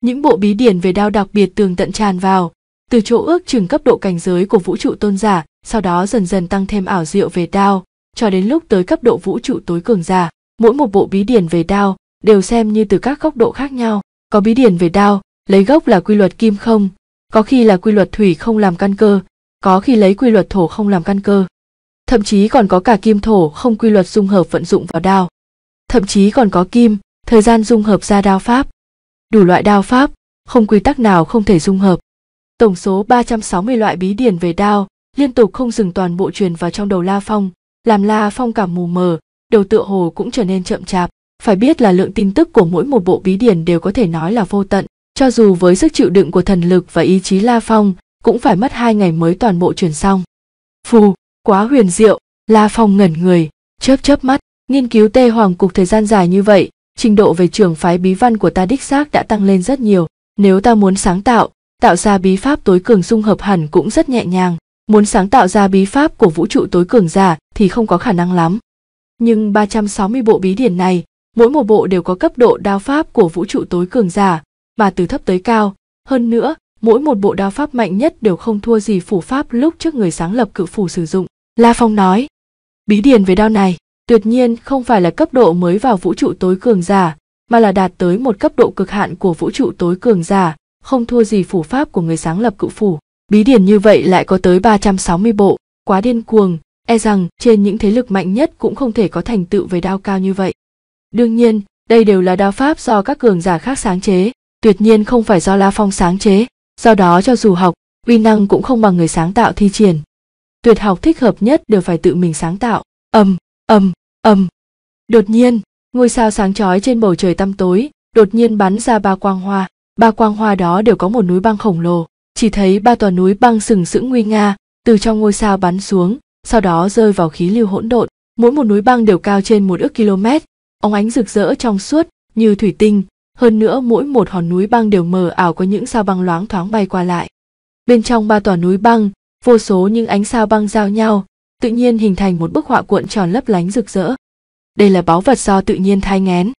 Những bộ bí điển về đao đặc biệt tường tận tràn vào, từ chỗ ước chừng cấp độ cảnh giới của vũ trụ tôn giả, sau đó dần dần tăng thêm ảo diệu về đao, cho đến lúc tới cấp độ vũ trụ tối cường giả, mỗi một bộ bí điển về đao đều xem như từ các góc độ khác nhau, có bí điển về đao, lấy gốc là quy luật kim không, có khi là quy luật thủy không làm căn cơ, có khi lấy quy luật thổ không làm căn cơ thậm chí còn có cả kim thổ không quy luật dung hợp vận dụng vào đao thậm chí còn có kim thời gian dung hợp ra đao pháp đủ loại đao pháp không quy tắc nào không thể dung hợp tổng số 360 loại bí điển về đao liên tục không dừng toàn bộ truyền vào trong đầu la phong làm la phong cảm mù mờ đầu tựa hồ cũng trở nên chậm chạp phải biết là lượng tin tức của mỗi một bộ bí điển đều có thể nói là vô tận cho dù với sức chịu đựng của thần lực và ý chí la phong cũng phải mất hai ngày mới toàn bộ truyền xong phù quá huyền diệu la phong ngẩn người chớp chớp mắt nghiên cứu tê hoàng cục thời gian dài như vậy trình độ về trường phái bí văn của ta đích xác đã tăng lên rất nhiều nếu ta muốn sáng tạo tạo ra bí pháp tối cường dung hợp hẳn cũng rất nhẹ nhàng muốn sáng tạo ra bí pháp của vũ trụ tối cường giả thì không có khả năng lắm nhưng 360 bộ bí điển này mỗi một bộ đều có cấp độ đao pháp của vũ trụ tối cường giả mà từ thấp tới cao hơn nữa mỗi một bộ đao pháp mạnh nhất đều không thua gì phủ pháp lúc trước người sáng lập cự phủ sử dụng La Phong nói, bí điển về đao này tuyệt nhiên không phải là cấp độ mới vào vũ trụ tối cường giả, mà là đạt tới một cấp độ cực hạn của vũ trụ tối cường giả, không thua gì phủ pháp của người sáng lập cự phủ. Bí điển như vậy lại có tới 360 bộ, quá điên cuồng, e rằng trên những thế lực mạnh nhất cũng không thể có thành tựu về đao cao như vậy. Đương nhiên, đây đều là đao pháp do các cường giả khác sáng chế, tuyệt nhiên không phải do La Phong sáng chế, do đó cho dù học, uy năng cũng không bằng người sáng tạo thi triển tuyệt học thích hợp nhất đều phải tự mình sáng tạo ầm ầm ầm đột nhiên ngôi sao sáng chói trên bầu trời tăm tối đột nhiên bắn ra ba quang hoa ba quang hoa đó đều có một núi băng khổng lồ chỉ thấy ba tòa núi băng sừng sững nguy nga từ trong ngôi sao bắn xuống sau đó rơi vào khí lưu hỗn độn mỗi một núi băng đều cao trên một ước km óng ánh rực rỡ trong suốt như thủy tinh hơn nữa mỗi một hòn núi băng đều mờ ảo có những sao băng loáng thoáng bay qua lại bên trong ba tòa núi băng vô số những ánh sao băng giao nhau tự nhiên hình thành một bức họa cuộn tròn lấp lánh rực rỡ đây là báu vật do tự nhiên thai ngén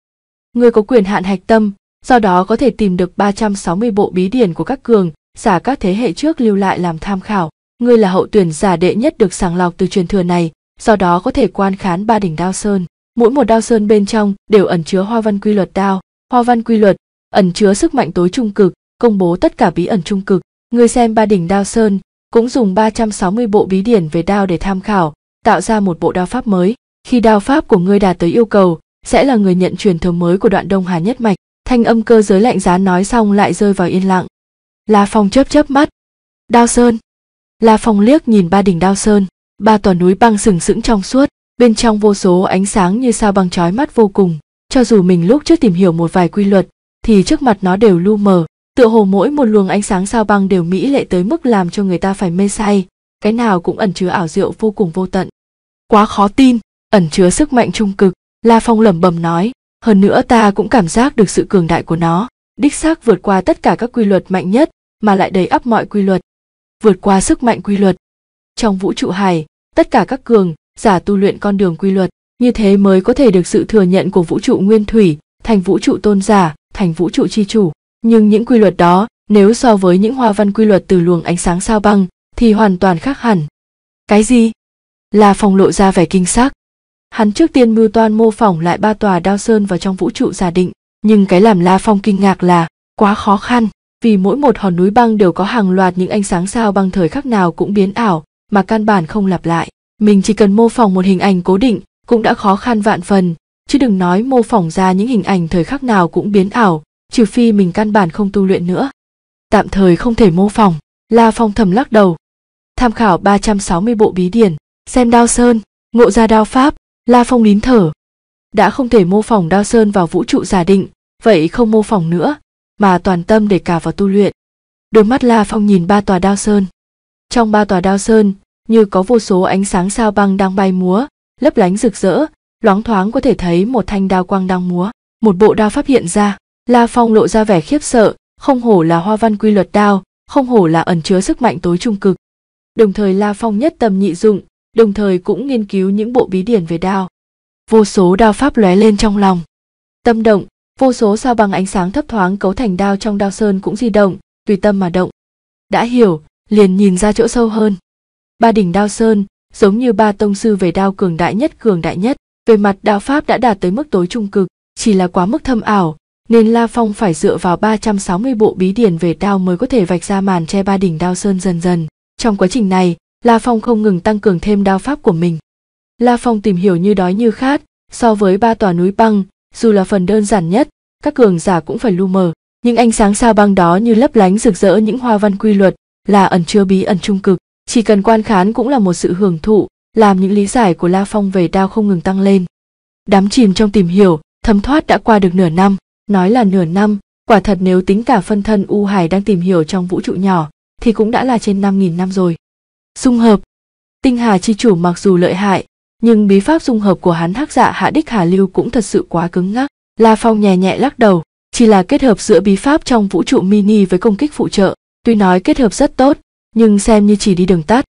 người có quyền hạn hạch tâm do đó có thể tìm được 360 bộ bí điển của các cường giả các thế hệ trước lưu lại làm tham khảo ngươi là hậu tuyển giả đệ nhất được sàng lọc từ truyền thừa này do đó có thể quan khán ba đỉnh đao sơn mỗi một đao sơn bên trong đều ẩn chứa hoa văn quy luật đao hoa văn quy luật ẩn chứa sức mạnh tối trung cực công bố tất cả bí ẩn trung cực người xem ba đỉnh đao sơn cũng dùng 360 bộ bí điển về đao để tham khảo, tạo ra một bộ đao pháp mới. Khi đao pháp của ngươi đạt tới yêu cầu, sẽ là người nhận truyền thừa mới của đoạn Đông Hà nhất mạch. Thanh âm cơ giới lạnh giá nói xong lại rơi vào yên lặng. La Phong chớp chớp mắt. Đao Sơn. La Phong liếc nhìn ba đỉnh Đao Sơn, ba tòa núi băng sừng sững trong suốt, bên trong vô số ánh sáng như sao băng chói mắt vô cùng. Cho dù mình lúc trước tìm hiểu một vài quy luật, thì trước mặt nó đều lu mờ, tựa hồ mỗi một luồng ánh sáng sao băng đều mỹ lệ tới mức làm cho người ta phải mê say cái nào cũng ẩn chứa ảo diệu vô cùng vô tận quá khó tin ẩn chứa sức mạnh trung cực la phong lẩm bẩm nói hơn nữa ta cũng cảm giác được sự cường đại của nó đích xác vượt qua tất cả các quy luật mạnh nhất mà lại đầy ắp mọi quy luật vượt qua sức mạnh quy luật trong vũ trụ hải tất cả các cường giả tu luyện con đường quy luật như thế mới có thể được sự thừa nhận của vũ trụ nguyên thủy thành vũ trụ tôn giả thành vũ trụ chi chủ nhưng những quy luật đó nếu so với những hoa văn quy luật từ luồng ánh sáng sao băng thì hoàn toàn khác hẳn cái gì là phòng lộ ra vẻ kinh sắc hắn trước tiên mưu toan mô phỏng lại ba tòa đao sơn vào trong vũ trụ giả định nhưng cái làm la phong kinh ngạc là quá khó khăn vì mỗi một hòn núi băng đều có hàng loạt những ánh sáng sao băng thời khắc nào cũng biến ảo mà căn bản không lặp lại mình chỉ cần mô phỏng một hình ảnh cố định cũng đã khó khăn vạn phần chứ đừng nói mô phỏng ra những hình ảnh thời khắc nào cũng biến ảo trừ phi mình căn bản không tu luyện nữa. Tạm thời không thể mô phỏng, La Phong thầm lắc đầu. Tham khảo 360 bộ bí điển, xem đao sơn, ngộ ra đao pháp, La Phong nín thở. Đã không thể mô phỏng đao sơn vào vũ trụ giả định, vậy không mô phỏng nữa, mà toàn tâm để cả vào tu luyện. Đôi mắt La Phong nhìn ba tòa đao sơn. Trong ba tòa đao sơn, như có vô số ánh sáng sao băng đang bay múa, lấp lánh rực rỡ, loáng thoáng có thể thấy một thanh đao quang đang múa, một bộ đao pháp hiện ra. La Phong lộ ra vẻ khiếp sợ, không hổ là hoa văn quy luật đao, không hổ là ẩn chứa sức mạnh tối trung cực. Đồng thời La Phong nhất tâm nhị dụng, đồng thời cũng nghiên cứu những bộ bí điển về đao. Vô số đao pháp lóe lên trong lòng. Tâm động, vô số sao bằng ánh sáng thấp thoáng cấu thành đao trong đao sơn cũng di động, tùy tâm mà động. Đã hiểu, liền nhìn ra chỗ sâu hơn. Ba đỉnh đao sơn, giống như ba tông sư về đao cường đại nhất cường đại nhất, về mặt đao pháp đã đạt tới mức tối trung cực, chỉ là quá mức thâm ảo, nên La Phong phải dựa vào 360 bộ bí điển về đao mới có thể vạch ra màn che ba đỉnh đao sơn dần dần. Trong quá trình này, La Phong không ngừng tăng cường thêm đao pháp của mình. La Phong tìm hiểu như đói như khát, so với ba tòa núi băng, dù là phần đơn giản nhất, các cường giả cũng phải lu mờ, nhưng ánh sáng sao băng đó như lấp lánh rực rỡ những hoa văn quy luật, là ẩn chứa bí ẩn trung cực, chỉ cần quan khán cũng là một sự hưởng thụ, làm những lý giải của La Phong về đao không ngừng tăng lên. Đám chìm trong tìm hiểu, thấm thoát đã qua được nửa năm nói là nửa năm quả thật nếu tính cả phân thân u hải đang tìm hiểu trong vũ trụ nhỏ thì cũng đã là trên năm nghìn năm rồi. Dung hợp Tinh hà chi chủ mặc dù lợi hại, nhưng bí pháp dung hợp của hắn hắc dạ hạ đích hà lưu cũng thật sự quá cứng ngắc. La Phong nhẹ nhẹ lắc đầu, chỉ là kết hợp giữa bí pháp trong vũ trụ mini với công kích phụ trợ, tuy nói kết hợp rất tốt, nhưng xem như chỉ đi đường tắt.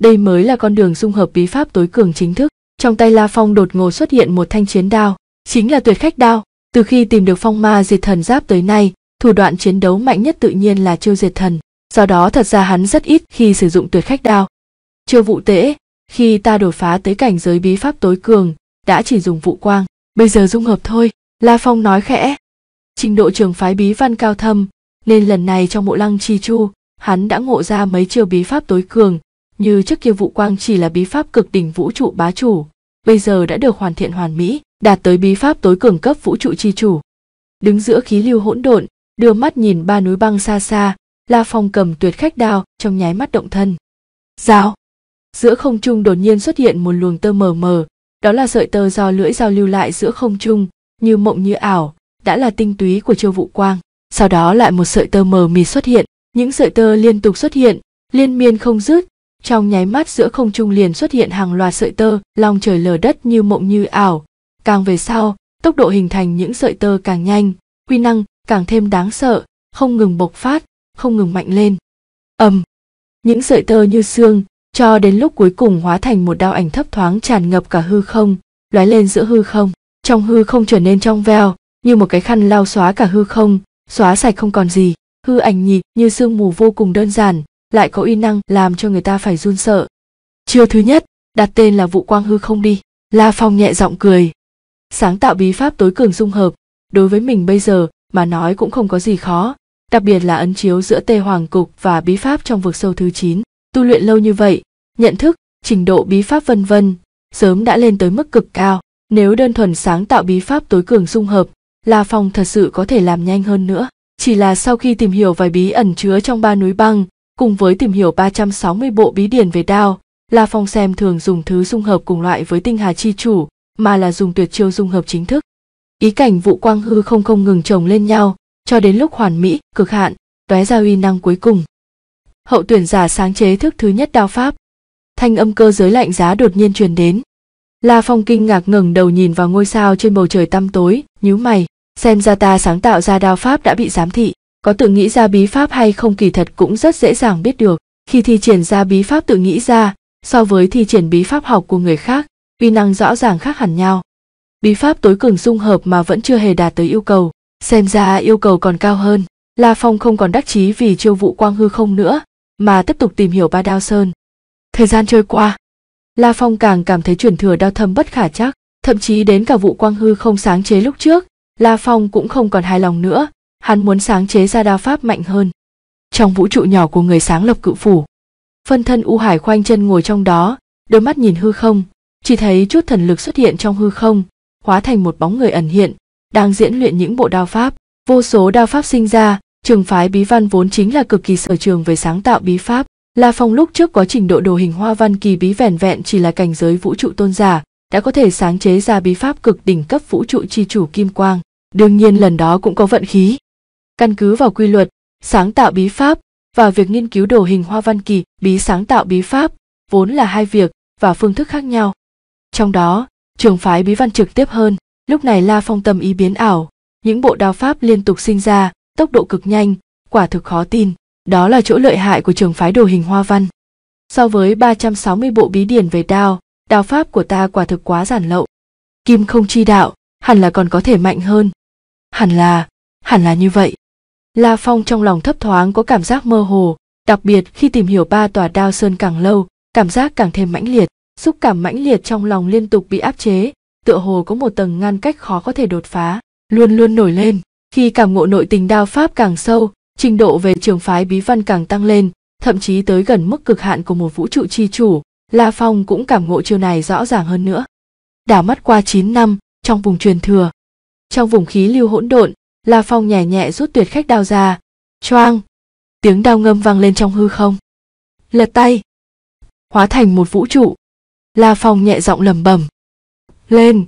Đây mới là con đường dung hợp bí pháp tối cường chính thức. Trong tay La Phong đột ngột xuất hiện một thanh chiến đao, chính là tuyệt khách đao. Từ khi tìm được phong ma diệt thần giáp tới nay, thủ đoạn chiến đấu mạnh nhất tự nhiên là chiêu diệt thần, do đó thật ra hắn rất ít khi sử dụng tuyệt khách đao. Chiêu vụ tễ, khi ta đột phá tới cảnh giới bí pháp tối cường, đã chỉ dùng vụ quang, bây giờ dung hợp thôi, La Phong nói khẽ. Trình độ trường phái bí văn cao thâm, nên lần này trong mộ lăng chi chu, hắn đã ngộ ra mấy chiêu bí pháp tối cường, như trước kia vụ quang chỉ là bí pháp cực đỉnh vũ trụ bá chủ, bây giờ đã được hoàn thiện hoàn mỹ, đạt tới bí pháp tối cường cấp vũ trụ chi chủ. Đứng giữa khí lưu hỗn độn, đưa mắt nhìn ba núi băng xa xa, La Phong cầm tuyệt khách đao trong nháy mắt động thân. Giao! Giữa không trung đột nhiên xuất hiện một luồng tơ mờ mờ, đó là sợi tơ do lưỡi dao lưu lại giữa không trung, như mộng như ảo, đã là tinh túy của chiêu vụ quang. Sau đó lại một sợi tơ mờ mì xuất hiện, những sợi tơ liên tục xuất hiện, liên miên không dứt, trong nháy mắt giữa không trung liền xuất hiện hàng loạt sợi tơ, long trời lở đất như mộng như ảo, càng về sau tốc độ hình thành những sợi tơ càng nhanh quy năng càng thêm đáng sợ không ngừng bộc phát không ngừng mạnh lên ầm những sợi tơ như xương cho đến lúc cuối cùng hóa thành một đao ảnh thấp thoáng tràn ngập cả hư không lóe lên giữa hư không trong hư không trở nên trong veo như một cái khăn lao xóa cả hư không xóa sạch không còn gì hư ảnh nhịp như sương mù vô cùng đơn giản lại có uy năng làm cho người ta phải run sợ chiêu thứ nhất đặt tên là vụ quang hư không đi la phong nhẹ giọng cười sáng tạo bí pháp tối cường dung hợp đối với mình bây giờ mà nói cũng không có gì khó đặc biệt là ấn chiếu giữa tê hoàng cục và bí pháp trong vực sâu thứ chín tu luyện lâu như vậy nhận thức trình độ bí pháp vân vân sớm đã lên tới mức cực cao nếu đơn thuần sáng tạo bí pháp tối cường dung hợp la phong thật sự có thể làm nhanh hơn nữa chỉ là sau khi tìm hiểu vài bí ẩn chứa trong ba núi băng cùng với tìm hiểu 360 bộ bí điển về đao la phong xem thường dùng thứ dung hợp cùng loại với tinh hà chi chủ mà là dùng tuyệt chiêu dung hợp chính thức ý cảnh vụ quang hư không không ngừng chồng lên nhau cho đến lúc hoàn mỹ cực hạn tóe ra uy năng cuối cùng hậu tuyển giả sáng chế thức thứ nhất đao pháp thanh âm cơ giới lạnh giá đột nhiên truyền đến la phong kinh ngạc ngẩng đầu nhìn vào ngôi sao trên bầu trời tăm tối nhíu mày xem ra ta sáng tạo ra đao pháp đã bị giám thị có tự nghĩ ra bí pháp hay không kỳ thật cũng rất dễ dàng biết được khi thi triển ra bí pháp tự nghĩ ra so với thi triển bí pháp học của người khác vi năng rõ ràng khác hẳn nhau. Bí pháp tối cường dung hợp mà vẫn chưa hề đạt tới yêu cầu, xem ra yêu cầu còn cao hơn. La Phong không còn đắc chí vì chiêu vụ quang hư không nữa, mà tiếp tục tìm hiểu ba đao sơn. Thời gian trôi qua, La Phong càng cảm thấy chuyển thừa đao thâm bất khả chắc, thậm chí đến cả vụ quang hư không sáng chế lúc trước, La Phong cũng không còn hài lòng nữa, hắn muốn sáng chế ra đao pháp mạnh hơn. Trong vũ trụ nhỏ của người sáng lập cự phủ, phân thân U Hải khoanh chân ngồi trong đó, đôi mắt nhìn hư không, chỉ thấy chút thần lực xuất hiện trong hư không hóa thành một bóng người ẩn hiện đang diễn luyện những bộ đao pháp vô số đao pháp sinh ra trường phái bí văn vốn chính là cực kỳ sở trường về sáng tạo bí pháp la phong lúc trước có trình độ đồ hình hoa văn kỳ bí vẻn vẹn chỉ là cảnh giới vũ trụ tôn giả đã có thể sáng chế ra bí pháp cực đỉnh cấp vũ trụ chi chủ kim quang đương nhiên lần đó cũng có vận khí căn cứ vào quy luật sáng tạo bí pháp và việc nghiên cứu đồ hình hoa văn kỳ bí sáng tạo bí pháp vốn là hai việc và phương thức khác nhau trong đó, trường phái bí văn trực tiếp hơn, lúc này La Phong tâm ý biến ảo, những bộ đao pháp liên tục sinh ra, tốc độ cực nhanh, quả thực khó tin, đó là chỗ lợi hại của trường phái đồ hình hoa văn. So với 360 bộ bí điển về đao, đao pháp của ta quả thực quá giản lậu. Kim không chi đạo, hẳn là còn có thể mạnh hơn. Hẳn là, hẳn là như vậy. La Phong trong lòng thấp thoáng có cảm giác mơ hồ, đặc biệt khi tìm hiểu ba tòa đao sơn càng lâu, cảm giác càng thêm mãnh liệt xúc cảm mãnh liệt trong lòng liên tục bị áp chế tựa hồ có một tầng ngăn cách khó có thể đột phá luôn luôn nổi lên khi cảm ngộ nội tình đao pháp càng sâu trình độ về trường phái bí văn càng tăng lên thậm chí tới gần mức cực hạn của một vũ trụ chi chủ la phong cũng cảm ngộ chiêu này rõ ràng hơn nữa đảo mắt qua 9 năm trong vùng truyền thừa trong vùng khí lưu hỗn độn la phong nhẹ nhẹ rút tuyệt khách đao ra choang tiếng đao ngâm vang lên trong hư không lật tay hóa thành một vũ trụ La Phong nhẹ giọng lầm bầm. Lên!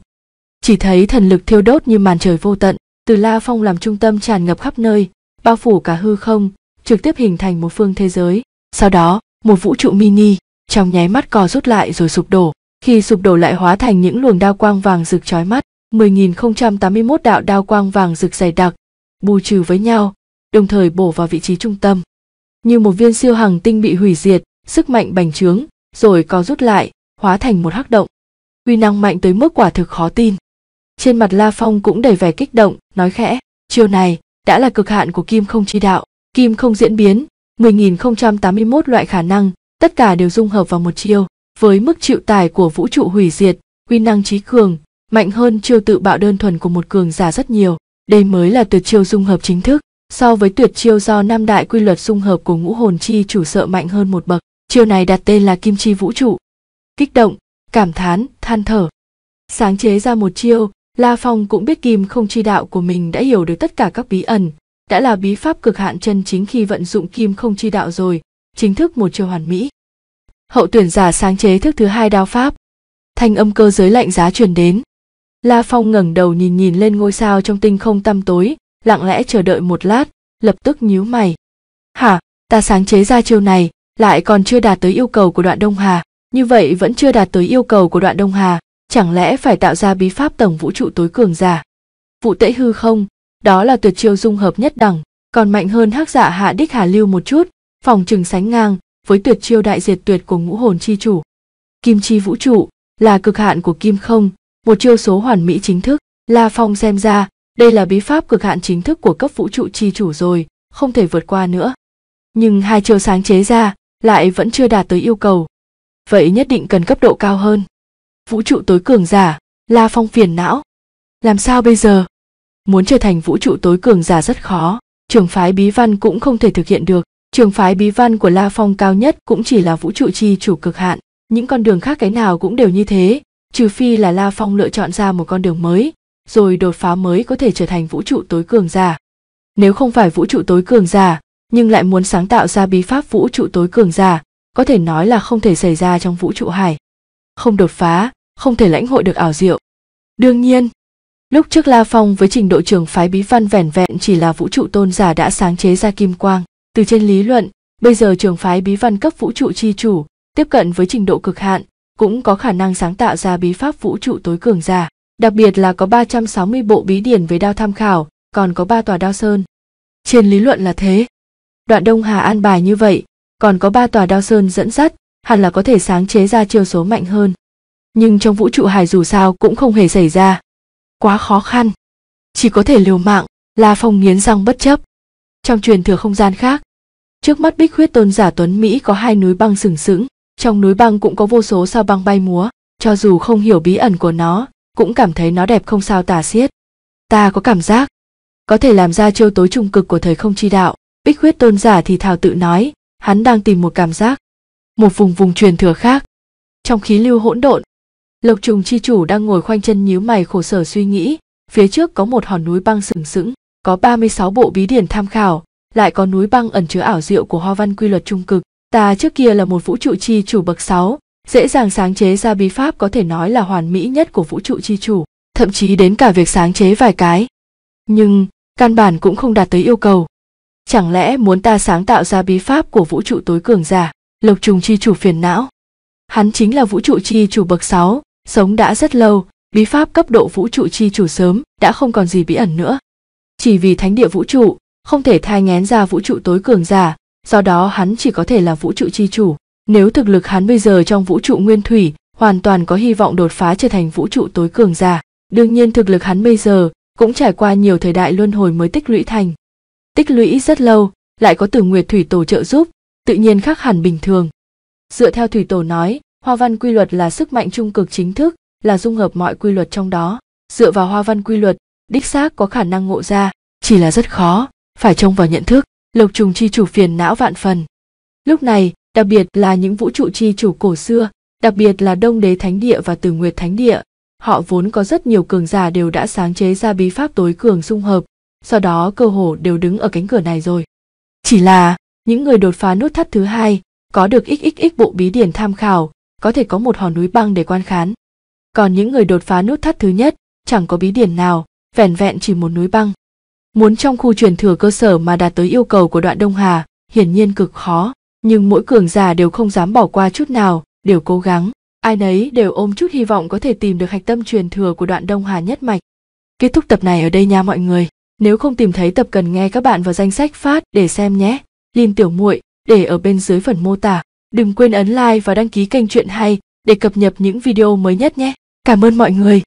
Chỉ thấy thần lực thiêu đốt như màn trời vô tận, từ La Phong làm trung tâm tràn ngập khắp nơi, bao phủ cả hư không, trực tiếp hình thành một phương thế giới. Sau đó, một vũ trụ mini, trong nháy mắt cò rút lại rồi sụp đổ. Khi sụp đổ lại hóa thành những luồng đao quang vàng rực chói mắt, 10.081 đạo đao quang vàng rực dày đặc, bù trừ với nhau, đồng thời bổ vào vị trí trung tâm. Như một viên siêu hằng tinh bị hủy diệt, sức mạnh bành trướng, rồi co rút lại, hóa thành một hắc động uy năng mạnh tới mức quả thực khó tin trên mặt la phong cũng đầy vẻ kích động nói khẽ chiều này đã là cực hạn của kim không chi đạo kim không diễn biến 10.081 loại khả năng tất cả đều dung hợp vào một chiêu với mức chịu tải của vũ trụ hủy diệt uy năng trí cường mạnh hơn chiêu tự bạo đơn thuần của một cường giả rất nhiều đây mới là tuyệt chiêu dung hợp chính thức so với tuyệt chiêu do Nam đại quy luật dung hợp của ngũ hồn chi chủ sợ mạnh hơn một bậc chiêu này đặt tên là kim chi vũ trụ kích động cảm thán than thở sáng chế ra một chiêu la phong cũng biết kim không chi đạo của mình đã hiểu được tất cả các bí ẩn đã là bí pháp cực hạn chân chính khi vận dụng kim không chi đạo rồi chính thức một chiêu hoàn mỹ hậu tuyển giả sáng chế thức thứ hai đao pháp thanh âm cơ giới lạnh giá truyền đến la phong ngẩng đầu nhìn nhìn lên ngôi sao trong tinh không tăm tối lặng lẽ chờ đợi một lát lập tức nhíu mày hả ta sáng chế ra chiêu này lại còn chưa đạt tới yêu cầu của đoạn đông hà như vậy vẫn chưa đạt tới yêu cầu của đoạn Đông Hà, chẳng lẽ phải tạo ra bí pháp tổng vũ trụ tối cường giả? Vụ tễ hư không, đó là tuyệt chiêu dung hợp nhất đẳng, còn mạnh hơn hắc dạ hạ đích hà lưu một chút, phòng trừng sánh ngang với tuyệt chiêu đại diệt tuyệt của ngũ hồn chi chủ. Kim chi vũ trụ là cực hạn của kim không, một chiêu số hoàn mỹ chính thức, La Phong xem ra, đây là bí pháp cực hạn chính thức của cấp vũ trụ chi chủ rồi, không thể vượt qua nữa. Nhưng hai chiêu sáng chế ra lại vẫn chưa đạt tới yêu cầu vậy nhất định cần cấp độ cao hơn vũ trụ tối cường giả la phong phiền não làm sao bây giờ muốn trở thành vũ trụ tối cường giả rất khó trường phái bí văn cũng không thể thực hiện được trường phái bí văn của la phong cao nhất cũng chỉ là vũ trụ chi chủ cực hạn những con đường khác cái nào cũng đều như thế trừ phi là la phong lựa chọn ra một con đường mới rồi đột phá mới có thể trở thành vũ trụ tối cường giả nếu không phải vũ trụ tối cường giả nhưng lại muốn sáng tạo ra bí pháp vũ trụ tối cường giả có thể nói là không thể xảy ra trong vũ trụ hải không đột phá không thể lãnh hội được ảo diệu đương nhiên lúc trước la phong với trình độ trường phái bí văn vẻn vẹn chỉ là vũ trụ tôn giả đã sáng chế ra kim quang từ trên lý luận bây giờ trường phái bí văn cấp vũ trụ chi chủ tiếp cận với trình độ cực hạn cũng có khả năng sáng tạo ra bí pháp vũ trụ tối cường giả đặc biệt là có ba trăm sáu mươi bộ bí điển với đao tham khảo còn có ba tòa đao sơn trên lý luận là thế đoạn đông hà an bài như vậy còn có ba tòa đao sơn dẫn dắt hẳn là có thể sáng chế ra chiêu số mạnh hơn nhưng trong vũ trụ hải dù sao cũng không hề xảy ra quá khó khăn chỉ có thể liều mạng la phong nghiến răng bất chấp trong truyền thừa không gian khác trước mắt bích huyết tôn giả tuấn mỹ có hai núi băng sừng sững trong núi băng cũng có vô số sao băng bay múa cho dù không hiểu bí ẩn của nó cũng cảm thấy nó đẹp không sao tả xiết ta có cảm giác có thể làm ra chiêu tối trung cực của thời không chi đạo bích huyết tôn giả thì thào tự nói hắn đang tìm một cảm giác một vùng vùng truyền thừa khác trong khí lưu hỗn độn lộc trùng chi chủ đang ngồi khoanh chân nhíu mày khổ sở suy nghĩ phía trước có một hòn núi băng sừng sững có 36 bộ bí điển tham khảo lại có núi băng ẩn chứa ảo diệu của hoa văn quy luật trung cực ta trước kia là một vũ trụ chi chủ bậc 6, dễ dàng sáng chế ra bí pháp có thể nói là hoàn mỹ nhất của vũ trụ chi chủ thậm chí đến cả việc sáng chế vài cái nhưng căn bản cũng không đạt tới yêu cầu chẳng lẽ muốn ta sáng tạo ra bí pháp của vũ trụ tối cường giả lộc trùng chi chủ phiền não hắn chính là vũ trụ chi chủ bậc 6, sống đã rất lâu bí pháp cấp độ vũ trụ chi chủ sớm đã không còn gì bí ẩn nữa chỉ vì thánh địa vũ trụ không thể thai ngén ra vũ trụ tối cường giả do đó hắn chỉ có thể là vũ trụ chi chủ nếu thực lực hắn bây giờ trong vũ trụ nguyên thủy hoàn toàn có hy vọng đột phá trở thành vũ trụ tối cường giả đương nhiên thực lực hắn bây giờ cũng trải qua nhiều thời đại luân hồi mới tích lũy thành tích lũy rất lâu, lại có Tử Nguyệt thủy tổ trợ giúp, tự nhiên khác hẳn bình thường. Dựa theo thủy tổ nói, hoa văn quy luật là sức mạnh trung cực chính thức, là dung hợp mọi quy luật trong đó. Dựa vào hoa văn quy luật, đích xác có khả năng ngộ ra, chỉ là rất khó, phải trông vào nhận thức, lộc trùng chi chủ phiền não vạn phần. Lúc này, đặc biệt là những vũ trụ chi chủ cổ xưa, đặc biệt là Đông Đế Thánh Địa và tử Nguyệt Thánh Địa, họ vốn có rất nhiều cường giả đều đã sáng chế ra bí pháp tối cường dung hợp, sau đó cơ hồ đều đứng ở cánh cửa này rồi. Chỉ là, những người đột phá nút thắt thứ hai, có được xxx bộ bí điển tham khảo, có thể có một hòn núi băng để quan khán. Còn những người đột phá nút thắt thứ nhất, chẳng có bí điển nào, vẻn vẹn chỉ một núi băng. Muốn trong khu truyền thừa cơ sở mà đạt tới yêu cầu của đoạn Đông Hà, hiển nhiên cực khó, nhưng mỗi cường giả đều không dám bỏ qua chút nào, đều cố gắng, ai nấy đều ôm chút hy vọng có thể tìm được hạch tâm truyền thừa của đoạn Đông Hà nhất mạch. Kết thúc tập này ở đây nha mọi người. Nếu không tìm thấy tập cần nghe các bạn vào danh sách phát để xem nhé. Lin tiểu muội để ở bên dưới phần mô tả. Đừng quên ấn like và đăng ký kênh Chuyện Hay để cập nhật những video mới nhất nhé. Cảm ơn mọi người.